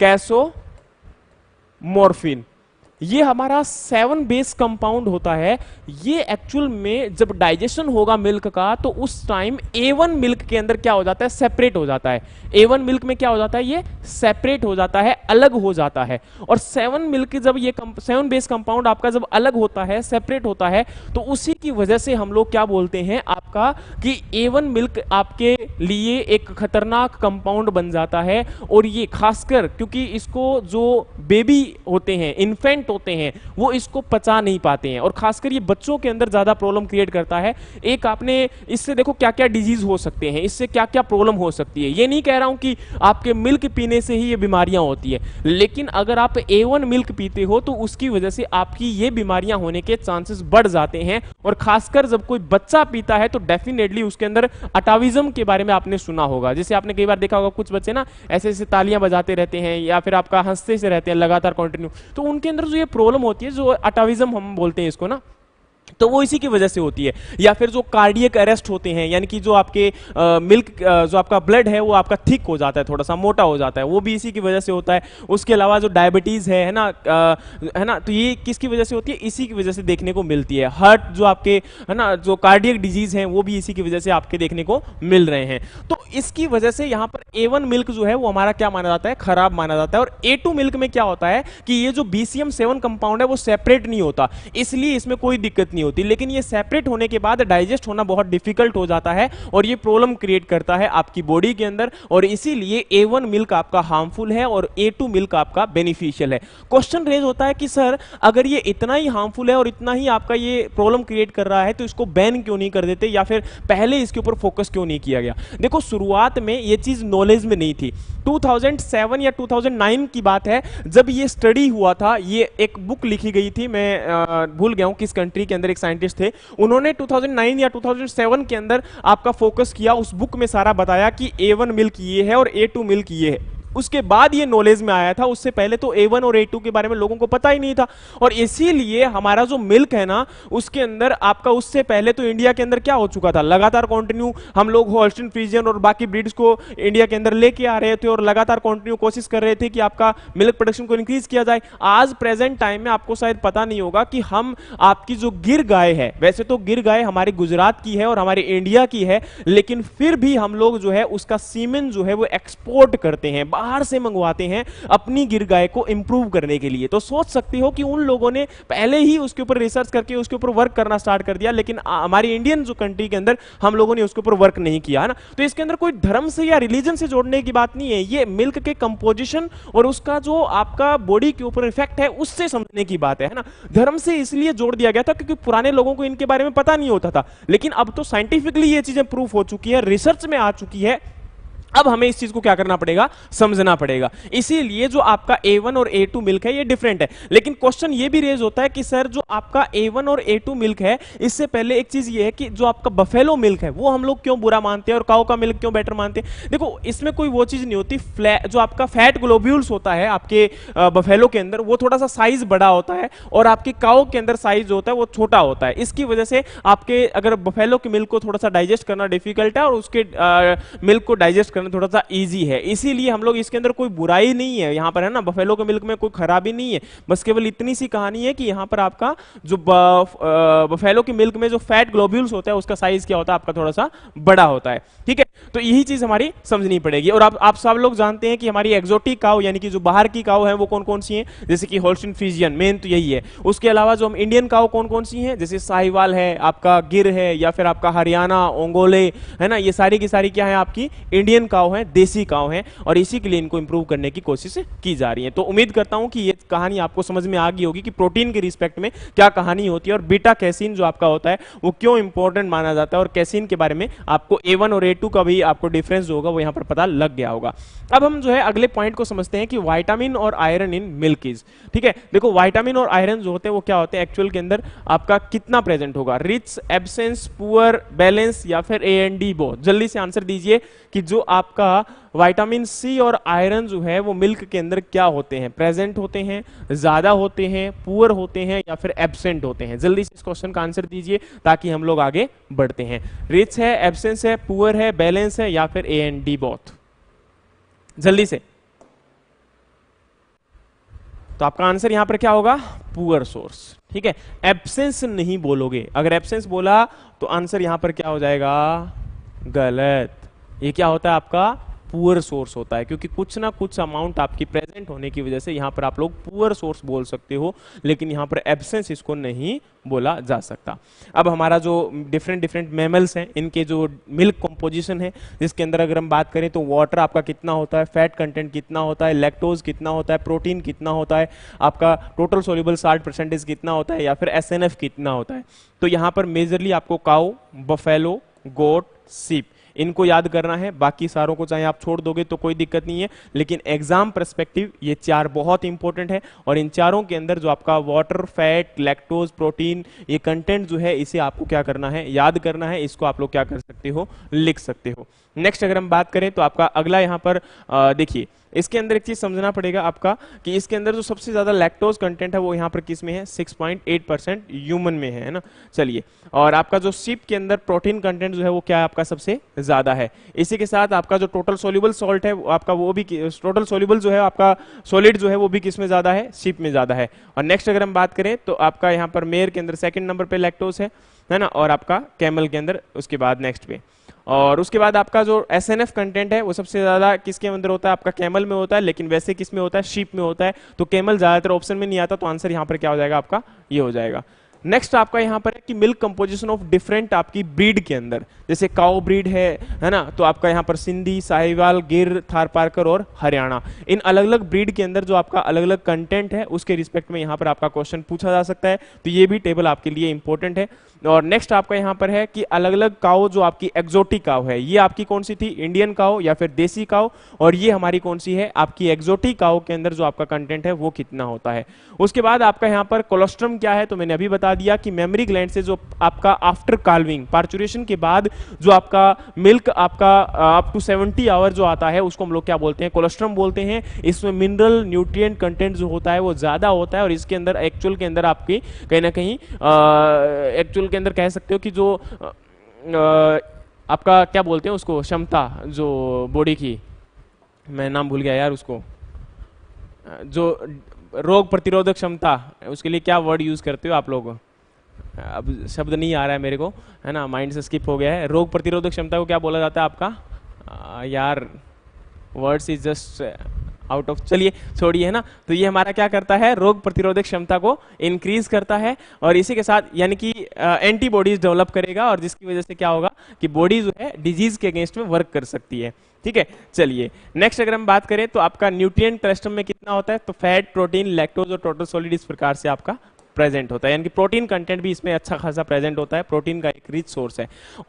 कैसो मोरफिन ये हमारा सेवन बेस कंपाउंड होता है ये एक्चुअल में जब डाइजेशन होगा मिल्क का तो उस टाइम ए वन मिल्क के अंदर क्या हो जाता है सेपरेट हो जाता है ए वन मिल्क में क्या हो जाता है ये सेपरेट हो जाता है अलग हो जाता है और सेवन मिल्क जब ये सेवन बेस कंपाउंड आपका जब अलग होता है सेपरेट होता है तो उसी की वजह से हम लोग क्या बोलते हैं आपका कि ए वन मिल्क आपके लिए एक खतरनाक कंपाउंड बन जाता है और ये खासकर क्योंकि इसको जो बेबी होते हैं इन्फेंट पेरेंट होते हैं वो इसको पचा नहीं पाते हैं और खासकर ये बच्चों के अंदर ज़्यादा प्रॉब्लम क्रिएट करता है एक आपने इससे देखो क्या क्या डिजीज हो सकते हैं इससे क्या क्या प्रॉब्लम हो सकती है ये नहीं कह रहा हूँ कि आपके मिल्क पीने से ही ये बीमारियाँ होती है लेकिन अगर आप ए मिल्क पीते हो तो उसकी वजह से आपकी ये बीमारियाँ होने के चांसेस बढ़ जाते हैं और खासकर जब कोई बच्चा पीता है तो डेफिनेटली उसके अंदर अटाविज्म के बारे में आपने सुना होगा जैसे आपने कई बार देखा होगा कुछ बच्चे ना ऐसे ऐसे तालियां बजाते रहते हैं या फिर आपका हंसते से रहते हैं लगातार कंटिन्यू तो उनके अंदर जो ये प्रॉब्लम होती है जो अटाविज्म हम बोलते हैं इसको ना तो वो इसी की वजह से होती है या फिर जो कार्डियक अरेस्ट होते हैं यानी कि जो आपके आ, मिल्क आ, जो आपका ब्लड है वो आपका थिक हो जाता है थोड़ा सा मोटा हो जाता है वो भी इसी की वजह से होता है उसके अलावा जो डायबिटीज़ है है ना आ, है ना तो ये किसकी वजह से होती है इसी की वजह से देखने को मिलती है हार्ट जो आपके है ना जो कार्डियक डिजीज़ हैं वो भी इसी की वजह से आपके देखने को मिल रहे हैं तो इसकी वजह से यहाँ पर ए मिल्क जो है वो हमारा क्या माना जाता है खराब माना जाता है और ए मिल्क में क्या होता है कि ये जो बी सी कंपाउंड है वो सेपरेट नहीं होता इसलिए इसमें कोई दिक्कत नहीं होती लेकिन ये सेपरेट होने के बाद डाइजेस्ट होना बहुत डिफिकल्ट हो जाता है और ये प्रॉब्लम क्रिएट करता है आपकी बॉडी के अंदर और इसीलिए ए वन मिल्क आपका हार्मफुल है और ए टू मिल्क आपका बेनिफिशियल है क्वेश्चन रेज होता है कि सर अगर ये इतना ही हार्मफुल है और इतना ही आपका ये प्रॉब्लम क्रिएट कर रहा है तो इसको बैन क्यों नहीं कर देते या फिर पहले इसके ऊपर फोकस क्यों नहीं किया गया देखो शुरुआत में ये चीज़ नॉलेज में नहीं थी 2007 या 2009 की बात है जब ये स्टडी हुआ था ये एक बुक लिखी गई थी मैं भूल गया हूं किस कंट्री के अंदर अंदर एक साइंटिस्ट थे उन्होंने 2009 या 2007 के अंदर आपका फोकस किया उस बुक में सारा बताया कि ए वन मिल्क ये है और ए टू मिल्क ये है उसके बाद ये नॉलेज में आया था उससे पहले तो ए वन और ए टू के बारे में लोगों को पता ही नहीं था और इसीलिए हमारा जो मिल्क है ना उसके अंदर आपका उससे पहले तो इंडिया के अंदर क्या हो चुका था लगातार कॉन्टिन्यू हम लोग होल्स्टिन फ्रीजियन और बाकी ब्रीड्स को इंडिया के अंदर लेके आ रहे थे और लगातार कॉन्टिन्यू कोशिश कर रहे थे कि आपका मिल्क प्रोडक्शन को इंक्रीज किया जाए आज प्रेजेंट टाइम में आपको शायद पता नहीं होगा कि हम आपकी जो गिर गाय है वैसे तो गिर गाय हमारे गुजरात की है और हमारे इंडिया की है लेकिन फिर भी हम लोग जो है उसका सीमेंट जो है वो एक्सपोर्ट करते हैं बाहर से मंगवाते हैं अपनी गिर गाय को इंप्रूव करने के लिए तो सोच सकती हो कि उन लोगों ने पहले ही उसके ऊपर रिसर्च करके उसके ऊपर वर्क करना स्टार्ट कर दिया लेकिन हमारी इंडियन जो कंट्री के अंदर हम लोगों ने उसके ऊपर वर्क नहीं किया है ना तो इसके अंदर कोई धर्म से या रिलीजन से जोड़ने की बात नहीं है ये मिल्क के कंपोजिशन और उसका जो आपका बॉडी के ऊपर इफेक्ट है उससे समझने की बात है ना धर्म से इसलिए जोड़ दिया गया था क्योंकि पुराने लोगों को इनके बारे में पता नहीं होता था लेकिन अब तो साइंटिफिकली ये चीजें प्रूफ हो चुकी है रिसर्च में आ चुकी है अब हमें इस चीज को क्या करना पड़ेगा समझना पड़ेगा इसीलिए जो आपका ए वन और ए टू मिल्क है ये डिफरेंट है लेकिन क्वेश्चन ये भी रेज होता है कि सर जो आपका ए वन और ए टू मिल्क है इससे पहले एक चीज ये है कि जो आपका बफेलो मिल्क है वो हम लोग क्यों बुरा मानते हैं और काओ का मिल्क क्यों बेटर मानते हैं देखो इसमें कोई वो चीज नहीं होती जो आपका फैट ग्लोब्यूल्स होता है आपके बफेलो के अंदर वो थोड़ा सा साइज बड़ा होता है और आपके काओ के अंदर साइज होता है वो छोटा होता है इसकी वजह से आपके अगर बफेलो के मिल्क को थोड़ा सा डाइजेस्ट करना डिफिकल्ट है और उसके मिल्क को डाइजेस्ट करना करना थोड़ा सा ईजी है इसीलिए हम लोग इसके अंदर कोई बुराई नहीं है यहाँ पर है ना बफेलो के मिल्क में कोई खराबी नहीं है बस केवल इतनी सी कहानी है कि यहाँ पर आपका जो बफेलो के मिल्क में जो फैट ग्लोब्यूल्स होता है उसका साइज क्या होता है आपका थोड़ा सा बड़ा होता है ठीक है तो यही चीज हमारी समझनी पड़ेगी और आप आप सब लोग जानते हैं कि हमारी एक्जोटिक काउ यानी कि जो बाहर की काउ है वो कौन कौन सी है जैसे कि होल्स्टीन फिजियन मेन तो यही है उसके अलावा जो हम इंडियन काउ कौन कौन सी है जैसे साहिवाल है आपका गिर है या फिर आपका हरियाणा ओंगोले है ना ये सारी की सारी क्या है आपकी इंडियन इंडियन काव है देसी काव है और इसी के लिए इनको इंप्रूव करने की कोशिश की जा रही है तो उम्मीद करता हूं कि ये कहानी आपको समझ में आ गई होगी कि प्रोटीन के रिस्पेक्ट में क्या कहानी होती है और बीटा कैसीन जो आपका होता है वो क्यों इंपॉर्टेंट माना जाता है और कैसीन के बारे में आपको ए और ए का भी आपको डिफरेंस होगा वो यहाँ पर पता लग गया होगा अब हम जो है अगले पॉइंट को समझते हैं कि वाइटामिन और आयरन इन मिल्क इज ठीक है देखो वाइटामिन और आयरन जो होते हैं वो क्या होते हैं एक्चुअल के अंदर आपका कितना प्रेजेंट होगा रिच एबसेंस पुअर बैलेंस या फिर ए एंड डी बो जल्दी से आंसर दीजिए कि जो आपका वाइटामिन सी और आयरन जो है वो मिल्क के अंदर क्या होते हैं प्रेजेंट होते हैं ज्यादा होते हैं पुअर होते हैं या फिर एबसेंट होते हैं जल्दी से इस क्वेश्चन का आंसर दीजिए ताकि हम लोग आगे बढ़ते हैं रिच है एबसेंस है पुअर है बैलेंस है या फिर ए एन डी बॉथ जल्दी से तो आपका आंसर यहां पर क्या होगा पुअर सोर्स ठीक है एबसेंस नहीं बोलोगे अगर एबसेंस बोला तो आंसर यहां पर क्या हो जाएगा गलत ये क्या होता है आपका पुअर सोर्स होता है क्योंकि कुछ ना कुछ अमाउंट आपकी प्रेजेंट होने की वजह से यहाँ पर आप लोग पुअर सोर्स बोल सकते हो लेकिन यहाँ पर एबसेंस इसको नहीं बोला जा सकता अब हमारा जो डिफरेंट डिफरेंट मेमल्स हैं इनके जो मिल्क कंपोजिशन है जिसके अंदर अगर हम बात करें तो वाटर आपका कितना होता है फैट कंटेंट कितना होता है लैक्टोज कितना होता है प्रोटीन कितना होता है आपका टोटल सोल्यूबल साठ परसेंटेज कितना होता है या फिर एस कितना होता है तो यहाँ पर मेजरली आपको काओ बफेलो गोट सीप इनको याद करना है बाकी सारों को चाहे आप छोड़ दोगे तो कोई दिक्कत नहीं है लेकिन एग्जाम परस्पेक्टिव ये चार बहुत इंपॉर्टेंट है और इन चारों के अंदर जो आपका वाटर फैट लैक्टोज प्रोटीन ये कंटेंट जो है इसे आपको क्या करना है याद करना है इसको आप लोग क्या कर सकते हो लिख सकते हो नेक्स्ट अगर हम बात करें तो आपका अगला यहाँ पर देखिए इसके अंदर एक चीज समझना पड़ेगा आपका कि इसके अंदर जो सबसे ज्यादा लैक्टोज कंटेंट है वो यहाँ पर किस में है 6.8 परसेंट ह्यूमन में है ना चलिए और आपका जो सीप के अंदर प्रोटीन कंटेंट जो है वो क्या है आपका सबसे ज्यादा है इसी के साथ आपका जो टोटल सोल्यूबल सॉल्ट है आपका वो भी टोटल सोल्यूबल जो है आपका सोलिड जो है वो भी किस में ज्यादा है सीप में ज्यादा है और नेक्स्ट अगर हम बात करें तो आपका यहाँ पर मेयर के अंदर सेकेंड नंबर पर लैक्टोज है है ना और आपका कैमल के अंदर उसके बाद नेक्स्ट पे और उसके बाद आपका जो एस एन एफ कंटेंट है वो सबसे ज़्यादा किसके अंदर होता है आपका कैमल में होता है लेकिन वैसे किस में होता है शीप में होता है तो कैमल ज़्यादातर ऑप्शन में नहीं आता तो आंसर यहाँ पर क्या हो जाएगा आपका ये हो जाएगा नेक्स्ट आपका यहाँ पर है कि मिल्क कंपोजिशन ऑफ डिफरेंट आपकी ब्रीड के अंदर जैसे काओ ब्रीड है है ना तो आपका यहाँ पर सिंधी साहिवाल गिर थार पारकर और हरियाणा इन अलग अलग ब्रीड के अंदर जो आपका अलग अलग कंटेंट है उसके रिस्पेक्ट में यहाँ पर आपका क्वेश्चन पूछा जा सकता है तो ये भी टेबल आपके लिए इंपॉर्टेंट है और नेक्स्ट आपका यहां पर है कि अलग अलग काओ जो आपकी एक्जोटिक काओ है ये आपकी कौन सी थी इंडियन काओ या फिर देसी काओ और ये हमारी कौन सी है आपकी एक्जोटिक काओ के अंदर जो आपका कंटेंट है वो कितना होता है उसके बाद आपका यहां पर कोलोस्ट्रम क्या है तो मैंने अभी बता दिया कि मेमरी ग्लैंड से जो आपका आफ्टर कार्विंग पार्चुरेशन के बाद जो आपका मिल्क आपका अप टू सेवेंटी आवर जो आता है उसको हम लोग क्या बोलते हैं कोलेस्ट्रम बोलते हैं इसमें मिनरल न्यूट्रिय कंटेंट जो होता है वो ज़्यादा होता है और इसके अंदर एक्चुअल के अंदर आपकी कहीं ना कहीं एक्चुअल uh, के अंदर कह सकते हो कि जो आपका क्या बोलते हैं उसको क्षमता जो बॉडी की मैं नाम भूल गया यार उसको जो रोग प्रतिरोधक क्षमता उसके लिए क्या वर्ड यूज़ करते हो आप लोग अब शब्द नहीं आ रहा है मेरे को है ना माइंड से स्किप हो गया है रोग प्रतिरोधक क्षमता को क्या बोला जाता है आपका आ, यार words is just out of चलिए छोड़िए है ना तो ये हमारा क्या करता है रोग प्रतिरोधक क्षमता को इंक्रीज करता है और इसी के साथ यानी कि एंटीबॉडीज uh, डेवलप करेगा और जिसकी वजह से क्या होगा कि बॉडी जो है डिजीज के अगेंस्ट में वर्क कर सकती है ठीक है चलिए नेक्स्ट अगर हम बात करें तो आपका न्यूट्रिएंट क्लस्टम में कितना होता है तो फैट प्रोटीन लैक्टोज और टोटल सॉलिड इस प्रकार से आपका प्रेजेंट होता है यानी कि प्रोटीन कंटेंट भी इसमें अच्छा खासा प्रेजेंट होता है प्रोटीन का एक रिच सोर्स है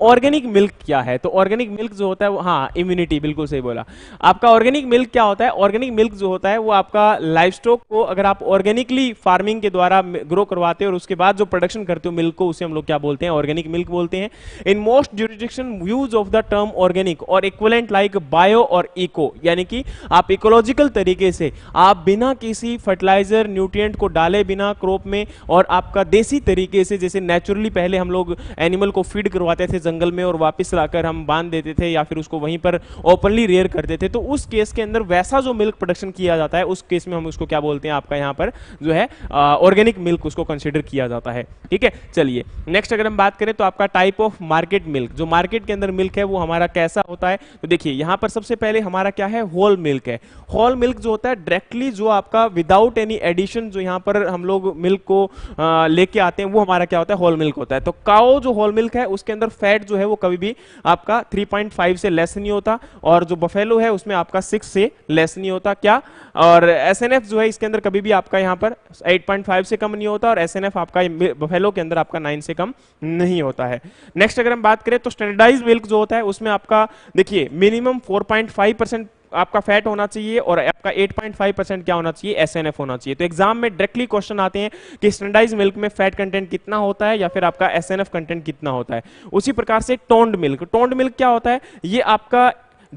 ऑर्गेनिक मिल्क क्या है तो ऑर्गेनिक मिल्क जो होता है वो हाँ इम्यूनिटी बिल्कुल सही बोला आपका ऑर्गेनिक मिल्क क्या होता है ऑर्गेनिक मिल्क जो होता है वो आपका लाइफ स्टॉक को अगर आप ऑर्गेनिकली फार्मिंग के द्वारा ग्रो करवाते हो और उसके बाद जो प्रोडक्शन करते हो मिल्क को उसे हम लोग क्या बोलते हैं ऑर्गेनिक मिल्क बोलते हैं in most jurisdiction use of the term organic or equivalent like bio और इको यानी कि आप इकोलॉजिकल तरीके से आप बिना किसी फर्टिलाइजर न्यूट्रिएंट को डाले बिना क्रॉप में और आपका देसी तरीके से जैसे नेचुरली पहले हम लोग एनिमल को फीड करवाते थे जंगल में और वापस लाकर हम बांध देते थे या फिर उसको वहीं पर ओपनली रेयर करते थे तो उस केस के अंदर वैसा जो मिल्क प्रोडक्शन किया जाता है उस केस में हम उसको क्या बोलते हैं आपका यहाँ पर जो है ऑर्गेनिक मिल्क उसको कंसिडर किया जाता है ठीक है चलिए नेक्स्ट अगर हम बात करें तो आपका टाइप ऑफ मार्केट मिल्क जो मार्केट के अंदर मिल्क है वो हमारा कैसा होता है तो देखिए यहाँ पर सबसे पहले हमारा क्या है होल मिल्क है होल मिल्क जो होता है डायरेक्टली जो आपका विदाउट एनी एडिशन जो यहाँ पर हम लोग मिल्क को लेके आते हैं वो हमारा क्या होता है होल मिल्क होता है तो काओ जो होल मिल्क है उसके अंदर फैट जो है वो कभी भी आपका 3.5 से लेस नहीं होता और जो बफेलो है उसमें आपका 6 से लेस नहीं होता क्या और एस जो है इसके अंदर कभी भी आपका यहाँ पर 8.5 से कम नहीं होता और एस आपका बफेलो के अंदर आपका 9 से कम नहीं होता है नेक्स्ट अगर हम बात करें तो स्टैंडर्डाइज मिल्क जो होता है उसमें आपका देखिए मिनिमम 4.5 परसेंट आपका फैट होना चाहिए और आपका 8.5 परसेंट क्या होना चाहिए एसएनएफ होना चाहिए तो एग्जाम में डायरेक्टली क्वेश्चन आते हैं कि स्टैंडाइज मिल्क में फैट कंटेंट कितना होता है या फिर आपका एसएनएफ कंटेंट कितना होता है उसी प्रकार से टोंड मिल्क टोंड मिल्क क्या होता है ये आपका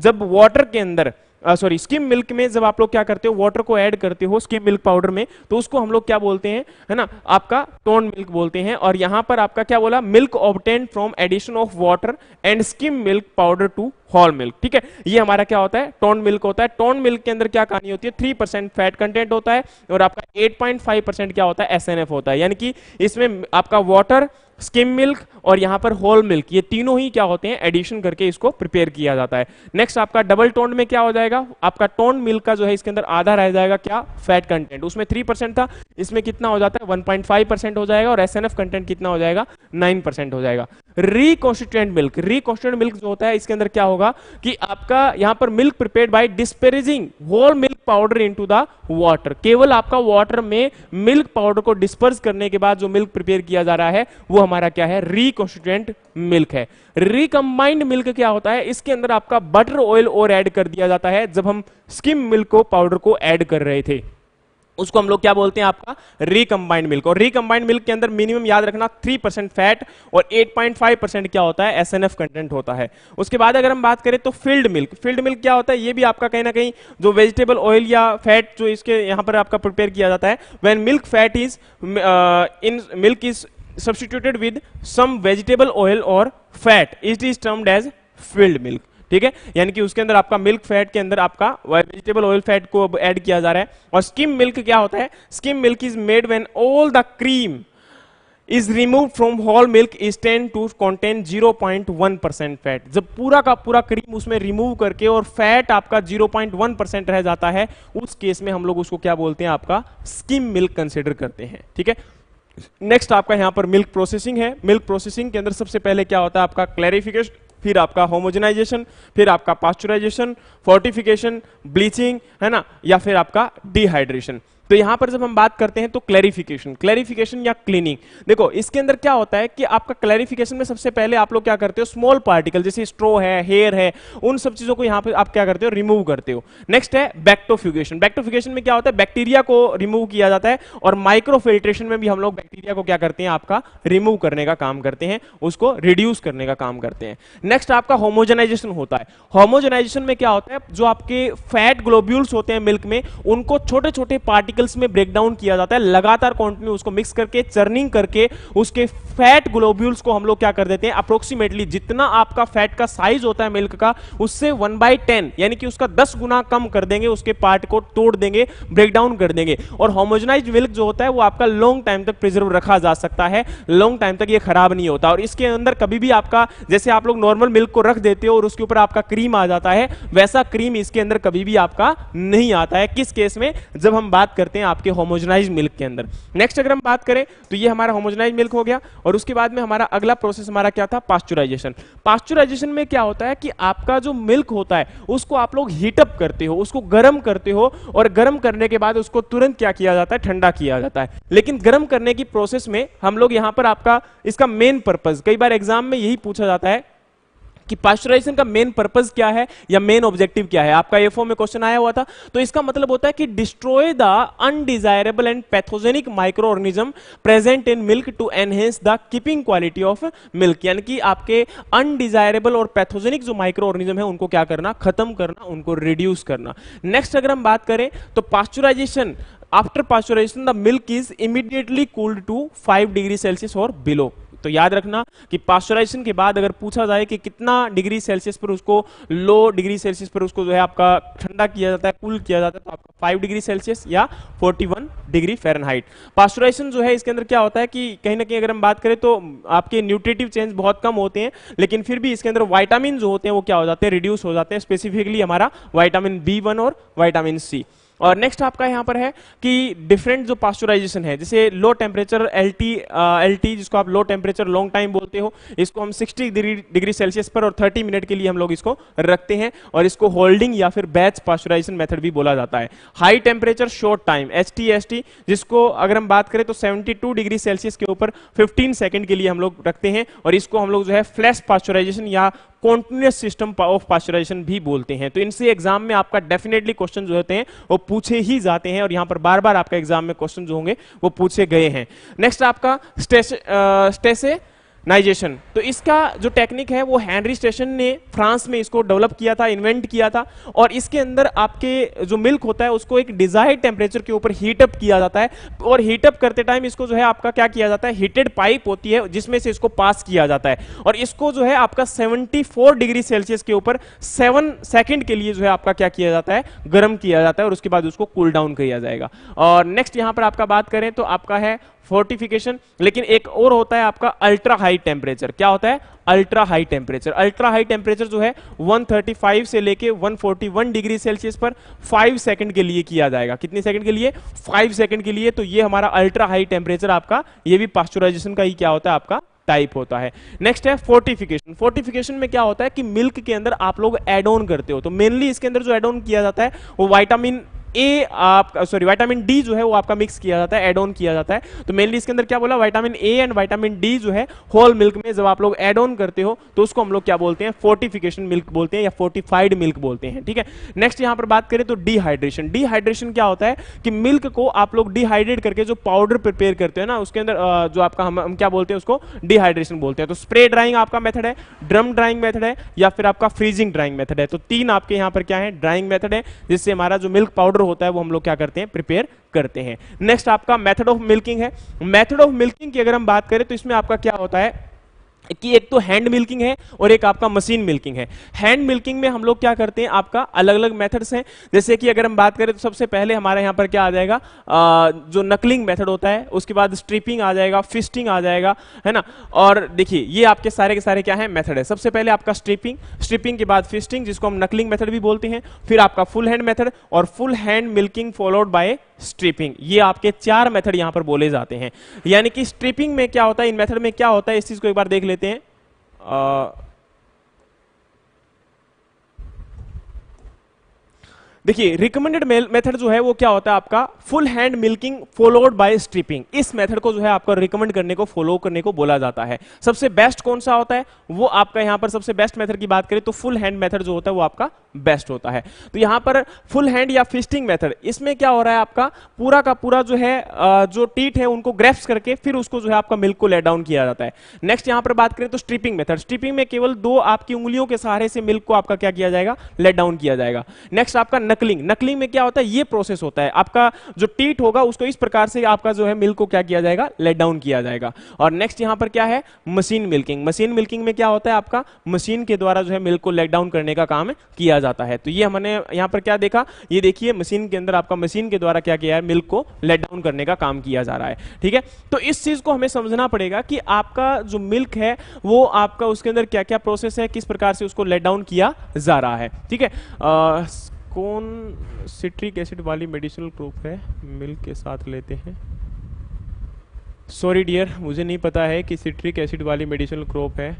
जब वाटर के अंदर सॉरी स्किम मिल्क में जब आप लोग क्या करते हो वाटर को ऐड करते हो स्किम मिल्क पाउडर में तो उसको हम लोग क्या बोलते हैं है ना आपका टोन मिल्क बोलते हैं और यहां पर आपका क्या बोला milk obtain from addition of water and skim milk powder to whole milk ठीक है ये हमारा क्या होता है टोन मिल्क होता है टोन मिल्क के अंदर क्या कहानी होती है थ्री परसेंट फैट कंटेंट होता है और आपका एट पॉइंट फाइव परसेंट क्या होता है एस होता है यानी कि इसमें आपका वाटर स्किम मिल्क और यहां पर होल मिल्क ये तीनों ही क्या होते हैं एडिशन करके इसको प्रिपेयर किया जाता है नेक्स्ट आपका डबल टोन में क्या हो जाएगा आपका टोन मिल्क का जो है इसके अंदर आधा रह जाएगा क्या फैट कंटेंट उसमें थ्री परसेंट था इसमें कितना हो जाता है फाइव परसेंट हो जाएगा और एस कंटेंट कितना हो जाएगा नाइन परसेंट हो जाएगा रिकॉन्स्टिट्यूएंट मिल्क रिकॉन्स्टिट्यूएंट मिल्क जो होता है इसके अंदर क्या होगा कि आपका यहां पर milk prepare by dispersing whole milk powder into the water केवल आपका वाटर में मिल्क पाउडर को डिस्पर्स करने के बाद जो मिल्क प्रिपेयर किया जा रहा है वो हमारा क्या है रिकॉन्स्टिट्यूएंट मिल्क है रिकम्बाइंड मिल्क क्या होता है इसके अंदर आपका बटर ऑयल और ऐड कर दिया जाता है जब हम स्किम मिल्क को पाउडर को ऐड कर रहे थे उसको हम लोग क्या बोलते हैं आपका रिकम्बाइंड मिल्क और रिकम्बाइंड मिल्क के अंदर मिनिमम याद रखना 3% फैट और 8.5 परसेंट क्या होता है एस कंटेंट होता है उसके बाद अगर हम बात करें तो फील्ड मिल्क फील्ड मिल्क क्या होता है ये भी आपका कहीं ना कहीं जो वेजिटेबल ऑयल या फैट जो इसके यहां पर आपका प्रिपेयर किया जाता है when milk fat is in milk is substituted with some vegetable oil or fat it is termed as filled milk ठीक है यानी कि उसके अंदर आपका मिल्क फैट के अंदर आपका वेजिटेबल ऑयल फैट को अब ऐड किया जा रहा है और स्किम मिल्क क्या होता है skim milk is made when all the cream is remove from whole milk is tend to contain zero point one percent fat जब पूरा का पूरा क्रीम उसमें रिमूव करके और फैट आपका जीरो पॉइंट वन परसेंट रह जाता है उस केस में हम लोग उसको क्या बोलते हैं आपका स्किम मिल्क कंसिडर करते हैं ठीक है नेक्स्ट आपका यहां पर मिल्क प्रोसेसिंग है मिल्क प्रोसेसिंग के अंदर सबसे पहले क्या होता है आपका क्लैरिफिकेशन फिर आपका होमोजेनाइजेशन फिर आपका पास्चुराइजेशन फोर्टिफिकेशन ब्लीचिंग है ना या फिर आपका डिहाइड्रेशन तो यहां पर जब हम बात करते हैं तो क्लैरिफिकेशन क्लैरिफिकेशन या क्लीनिंग देखो इसके अंदर क्या होता है कि आपका क्लैरिफिकेशन में सबसे पहले आप लोग क्या करते हो स्मॉल पार्टिकल जैसे स्ट्रो है हेयर है उन सब चीजों को यहां पर आप क्या करते हो रिमूव करते हो नेक्स्ट है बैक्टोफ्यूगेशन बैक्टोफ्यूगेशन में क्या होता है बैक्टीरिया को रिमूव किया जाता है और माइक्रोफिल्ट्रेशन में भी हम लोग बैक्टीरिया को क्या करते हैं आपका रिमूव करने का काम करते हैं उसको रिड्यूस करने का काम करते हैं नेक्स्ट आपका होमोजेनाइजेशन होता है होमोजेनाइजेशन में क्या होता है जो आपके फैट ग्लोब्यूल्स होते हैं मिल्क में उनको छोटे छोटे पार्टिकल केमिकल्स में ब्रेक डाउन किया जाता है लगातार कॉन्टिन्यू उसको मिक्स करके चर्निंग करके उसके फैट ग्लोब्यूल्स को हम लोग क्या कर देते हैं अप्रोक्सीमेटली जितना आपका फैट का साइज होता है मिल्क का उससे वन बाई टेन यानी कि उसका दस गुना कम कर देंगे उसके पार्ट को तोड़ देंगे ब्रेक डाउन कर देंगे और होमोजनाइज मिल्क जो होता है वो आपका लॉन्ग टाइम तक प्रिजर्व रखा जा सकता है लॉन्ग टाइम तक ये खराब नहीं होता और इसके अंदर कभी भी आपका जैसे आप लोग नॉर्मल मिल्क को रख देते हो और उसके ऊपर आपका क्रीम आ जाता है वैसा क्रीम इसके अंदर कभी भी आपका नहीं आता है किस केस में जब हम बात करते करते हैं आपके होमोजनाइज मिल्क के अंदर नेक्स्ट अगर हम बात करें तो ये हमारा होमोजनाइज मिल्क हो गया और उसके बाद में हमारा अगला प्रोसेस हमारा क्या था पास्चुराइजेशन पास्चुराइजेशन में क्या होता है कि आपका जो मिल्क होता है उसको आप लोग हीटअप करते हो उसको गर्म करते हो और गर्म करने के बाद उसको तुरंत क्या किया जाता है ठंडा किया जाता है लेकिन गर्म करने की प्रोसेस में हम लोग यहाँ पर आपका इसका मेन पर्पज कई बार एग्जाम में यही पूछा जाता है कि पास्चराइजेशन का मेन पर्पज क्या है या मेन ऑब्जेक्टिव क्या है आपका एफओ में क्वेश्चन आया हुआ था तो इसका मतलब होता है कि destroy the undesirable and pathogenic microorganism present in milk to enhance the keeping quality of milk यानी कि आपके अनडिजायरेबल और पैथोजेनिक जो माइक्रो ऑर्गेनिज्म है उनको क्या करना खत्म करना उनको रिड्यूस करना नेक्स्ट अगर हम बात करें तो pasteurisation after pasteurisation the milk is immediately cooled to 5 degree Celsius और बिलो तो याद रखना कि पास्चराइजेशन के बाद अगर पूछा जाए कि कितना डिग्री सेल्सियस पर उसको लो डिग्री सेल्सियस पर उसको जो है आपका ठंडा किया जाता है कूल किया जाता है तो आपका फाइव डिग्री सेल्सियस या फोर्टी डिग्री फेरनहाइट पास्चराइजेशन जो है इसके अंदर क्या होता है कि कहीं ना कहीं अगर हम बात करें तो आपके न्यूट्रेटिव चेंज बहुत कम होते हैं लेकिन फिर भी इसके अंदर वाइटामिन जो होते हैं वो क्या हो जाते हैं रिड्यूस हो जाते हैं स्पेसिफिकली हमारा वाइटामिन बी और वाइटामिन सी और नेक्स्ट आपका यहां पर है कि डिफरेंट जो पास्चुराइजेशन है जैसे low temperature L T L T जिसको आप लो टेम्परेचर लॉन्ग टाइम बोलते हो इसको हम 60 डिग्री डिग्री सेल्सियस पर और 30 मिनट के लिए हम लोग इसको रखते हैं और इसको होल्डिंग या फिर बैच पास्चुराइजेशन मेथड भी बोला जाता है high temperature short time H T S T जिसको अगर हम बात करें तो सेवेंटी डिग्री सेल्सियस के ऊपर फिफ्टीन सेकंड के लिए हम लोग रखते हैं और इसको हम लोग जो है फ्लैश पास्चुराइजेशन या कॉन्टिन्यूस सिस्टम ऑफ पास्चुराइजेशन भी बोलते हैं तो इनसे एग्जाम में आपका डेफिनेटली क्वेश्चन जो होते हैं वो पूछे ही जाते हैं और यहां पर बार बार आपका एग्जाम में क्वेश्चन जो होंगे वो पूछे गए हैं नेक्स्ट आपका आ, स्टेसे नाइजेशन तो इसका जो टेक्निक है वो हैंनरी स्टेशन ने फ्रांस में इसको डेवलप किया था इन्वेंट किया था और इसके अंदर आपके जो मिल्क होता है उसको एक डिजायर टेम्परेचर के ऊपर हीटअप किया जाता है और हीटअप करते टाइम इसको जो है आपका क्या किया जाता है हीटेड पाइप होती है जिसमें से इसको पास किया जाता है और इसको जो है आपका सेवेंटी डिग्री सेल्सियस के ऊपर सेवन सेकेंड के लिए जो है आपका क्या किया जाता है गर्म किया जाता है और उसके बाद उसको कूल डाउन किया जाएगा और नेक्स्ट यहाँ पर आपका बात करें तो आपका है फोर्टिफिकेशन लेकिन एक और होता है आपका अल्ट्रा हाई टेम्परेचर क्या होता है ultra high temperature ultra high temperature जो है 135 से लेके 141 डिग्री सेल्सियस पर 5 सेकंड के लिए किया जाएगा कितने सेकंड के लिए 5 सेकंड के लिए तो ये हमारा अल्ट्रा हाई टेम्परेचर आपका ये भी पास्चुराइजेशन का ही क्या होता है आपका टाइप होता है नेक्स्ट है फोर्टिफिकेशन फोर्टिफिकेशन में क्या होता है कि मिल्क के अंदर आप लोग एड ऑन करते हो तो मेनली इसके अंदर जो एड ऑन किया जाता है वो वाइटामिन ए आपका सॉरी वाइटामिन डी जो है वो आपका मिक्स किया जाता है एड ऑन किया जाता है तो मेनली इसके अंदर क्या बोला vitamin A and vitamin D जो है होल मिल्क में जब आप लोग एड ऑन करते हो तो उसको हम लोग क्या बोलते हैं फोर्टिफिकेशन मिल्क बोलते हैं या फोर्टिफाइड मिल्क बोलते हैं ठीक है नेक्स्ट यहां पर बात करें तो डिहाइड्रेशन डिहाइड्रेशन क्या होता है कि मिल्क को आप लोग डिहाइड्रेट करके जो पाउडर प्रिपेयर करते हैं ना उसके अंदर जो आपका हम, हम क्या बोलते हैं उसको डिहाइड्रेशन बोलते हैं तो स्प्रे ड्राइंग आपका मेथड है ड्रम ड्राइंग मेथड है या फिर आपका फ्रीजिंग ड्राइंग मेथड है तो तीन आपके यहां पर क्या है ड्राइंग मेथड है जिससे हमारा जो मिल्क पाउडर पाउडर होता है वो हम लोग क्या करते हैं प्रिपेयर करते हैं नेक्स्ट आपका मेथड ऑफ मिल्किंग है मेथड ऑफ मिल्किंग की अगर हम बात करें तो इसमें आपका क्या होता है कि एक तो हैंड मिल्किंग है और एक आपका मशीन मिल्किंग है हैंड मिल्किंग में हम लोग क्या करते हैं आपका अलग अलग मेथड्स हैं जैसे कि अगर हम बात करें तो सबसे पहले हमारे यहाँ पर क्या आ जाएगा आ, जो नकलिंग मेथड होता है उसके बाद स्ट्रिपिंग आ जाएगा फिस्टिंग आ जाएगा है ना और देखिए ये आपके सारे के सारे क्या है मैथड है सबसे पहले आपका स्ट्रिपिंग स्ट्रिपिंग के बाद फिस्टिंग जिसको हम नकलिंग मैथड भी बोलते हैं फिर आपका फुल हैंड मैथड और full hand milking followed by stripping ये आपके चार मेथड यहां पर बोले जाते हैं यानी कि स्ट्रिपिंग में क्या होता है इन मेथड में क्या होता है इस चीज को एक बार देख लेते हैं आ, देखिए रिकमेंडेड मेथड जो है वो क्या होता है आपका full hand milking followed by stripping इस मेथड को जो है आपका रिकमेंड करने को फॉलो करने को बोला जाता है सबसे बेस्ट कौन सा होता है वो आपका यहां पर सबसे बेस्ट मेथड की बात करें तो फुल हैंड मेथड जो होता है वो आपका बेस्ट होता है तो यहां पर फुल हैंड या फिस्टिंग मेथड इसमें क्या हो रहा है आपका पूरा का पूरा जो है जो टीट है उनको ग्रेफ्स करके फिर उसको जो है आपका मिल्क को लेट डाउन किया जाता है नेक्स्ट यहां पर बात करें तो स्ट्रिपिंग मेथड स्ट्रिपिंग में केवल दो आपकी उंगलियों के सहारे से मिल्क को आपका क्या किया जाएगा लेट डाउन किया जाएगा नेक्स्ट आपका नकलिंग नकलिंग में क्या होता है ये प्रोसेस होता है आपका जो टीट होगा उसको इस प्रकार से आपका जो है मिल्क को क्या किया जाएगा लेट डाउन किया जाएगा और नेक्स्ट यहां पर क्या है मशीन मिल्किंग मशीन मिल्किंग में क्या होता है आपका मशीन के द्वारा जो है मिल्क को लेट डाउन करने का काम किया जाता है तो ये हमने यहां पर क्या देखा ये देखिए मशीन के अंदर आपका मशीन के द्वारा क्या किया है मिल्क को लेट डाउन करने का काम किया जा रहा है ठीक है तो इस चीज को हमें समझना पड़ेगा कि आपका जो मिल्क है वो आपका उसके अंदर क्या क्या प्रोसेस है किस प्रकार से उसको लेट डाउन किया जा रहा है ठीक है कौन सिट्रिक एसिड वाली मेडिसिनल ग्रुप है मिल्क के साथ लेते हैं सॉरी डियर मुझे नहीं पता है कि सिट्रिक एसिड वाली मेडिसिनल क्रॉप है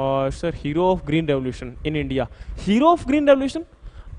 और sir hero of green revolution in India hero of green revolution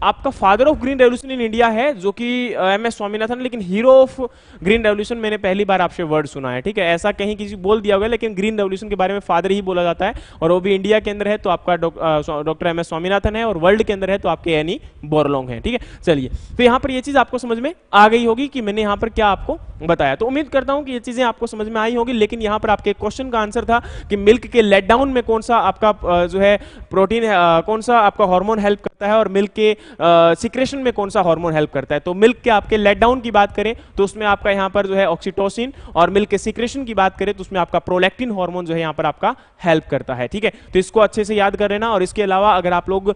आपका father of green revolution in India है जो कि एम एस स्वामीनाथन लेकिन हीरो ऑफ ग्रीन रेवल्यूशन मैंने पहली बार आपसे वर्ड सुना है ठीक है ऐसा कहीं किसी बोल दिया है लेकिन ग्रीन रेवल्यूशन के बारे में फादर ही बोला जाता है और वो भी इंडिया के अंदर है तो आपका डॉक्टर एम एस स्वामीनाथन है और वर्ल्ड के अंदर है तो आपके एनी बोरलोंग है ठीक है चलिए तो यहाँ पर यह चीज आपको समझ में आ गई होगी कि मैंने यहाँ पर क्या आपको बताया तो उम्मीद करता हूँ कि ये चीजें आपको समझ में आई होगी लेकिन यहां पर आपके क्वेश्चन का आंसर था कि मिल्क के लेट डाउन में कौन सा आपका जो है प्रोटीन कौन सा आपका हार्मोन हेल्प करता है और मिल्क के सिक्रेशन में कौन सा हार्मोन हेल्प करता है तो मिल्क के आपके लेट डाउन की बात करें तो उसमें आपका यहां पर जो है ऑक्सीटोसिन और मिल्क के सिक्रेशन की बात करें तो उसमें आपका प्रोलेक्टिन हार्मोन जो है यहां पर आपका हेल्प करता है ठीक है तो इसको अच्छे से याद कर लेना और इसके अलावा अगर आप लोग आ,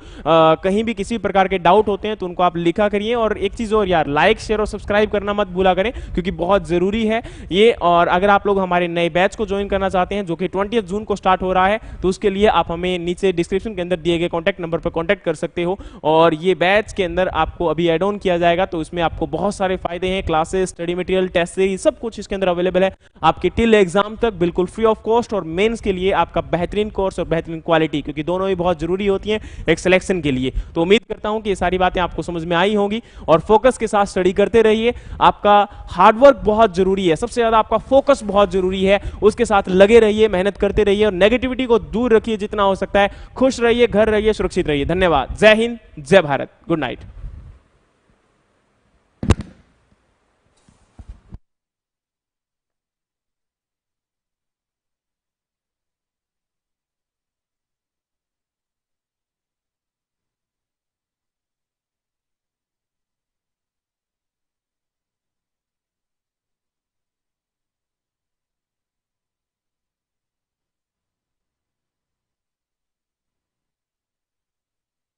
कहीं भी किसी प्रकार के डाउट होते हैं तो उनको आप लिखा करिए और एक चीज़ और यार लाइक शेयर और सब्सक्राइब करना मत भूला करें क्योंकि बहुत ज़रूरी है ये और अगर आप लोग हमारे नए बैच को ज्वाइन करना चाहते हैं जो कि ट्वेंटी जून को स्टार्ट हो रहा है तो उसके लिए आप हमें नीचे डिस्क्रिप्शन के अंदर दिए गए कॉन्टैक्ट नंबर पर कॉन्टैक्ट कर सकते हो और ये बैच के अंदर आपको अभी एड ऑन किया जाएगा तो इसमें आपको बहुत सारे फायदे हैं classes study material test series सब कुछ इसके अंदर अवेलेबल है आपके टिल एग्जाम तक बिल्कुल फ्री ऑफ कॉस्ट और मेन्स के लिए आपका बेहतरीन कोर्स और बेहतरीन क्वालिटी क्योंकि दोनों ही बहुत जरूरी होती है एक सिलेक्शन के लिए तो उम्मीद करता हूं कि ये सारी बातें आपको समझ में आई होंगी और फोकस के साथ स्टडी करते रहिए आपका हार्डवर्क बहुत जरूरी है सबसे ज्यादा आपका फोकस बहुत जरूरी है उसके साथ लगे रहिए मेहनत करते रहिए और नेगेटिविटी को दूर रखिए जितना हो सकता है खुश रहिए घर रहिए सुरक्षित रहिए धन्यवाद जय हिंद जय भारत Good night.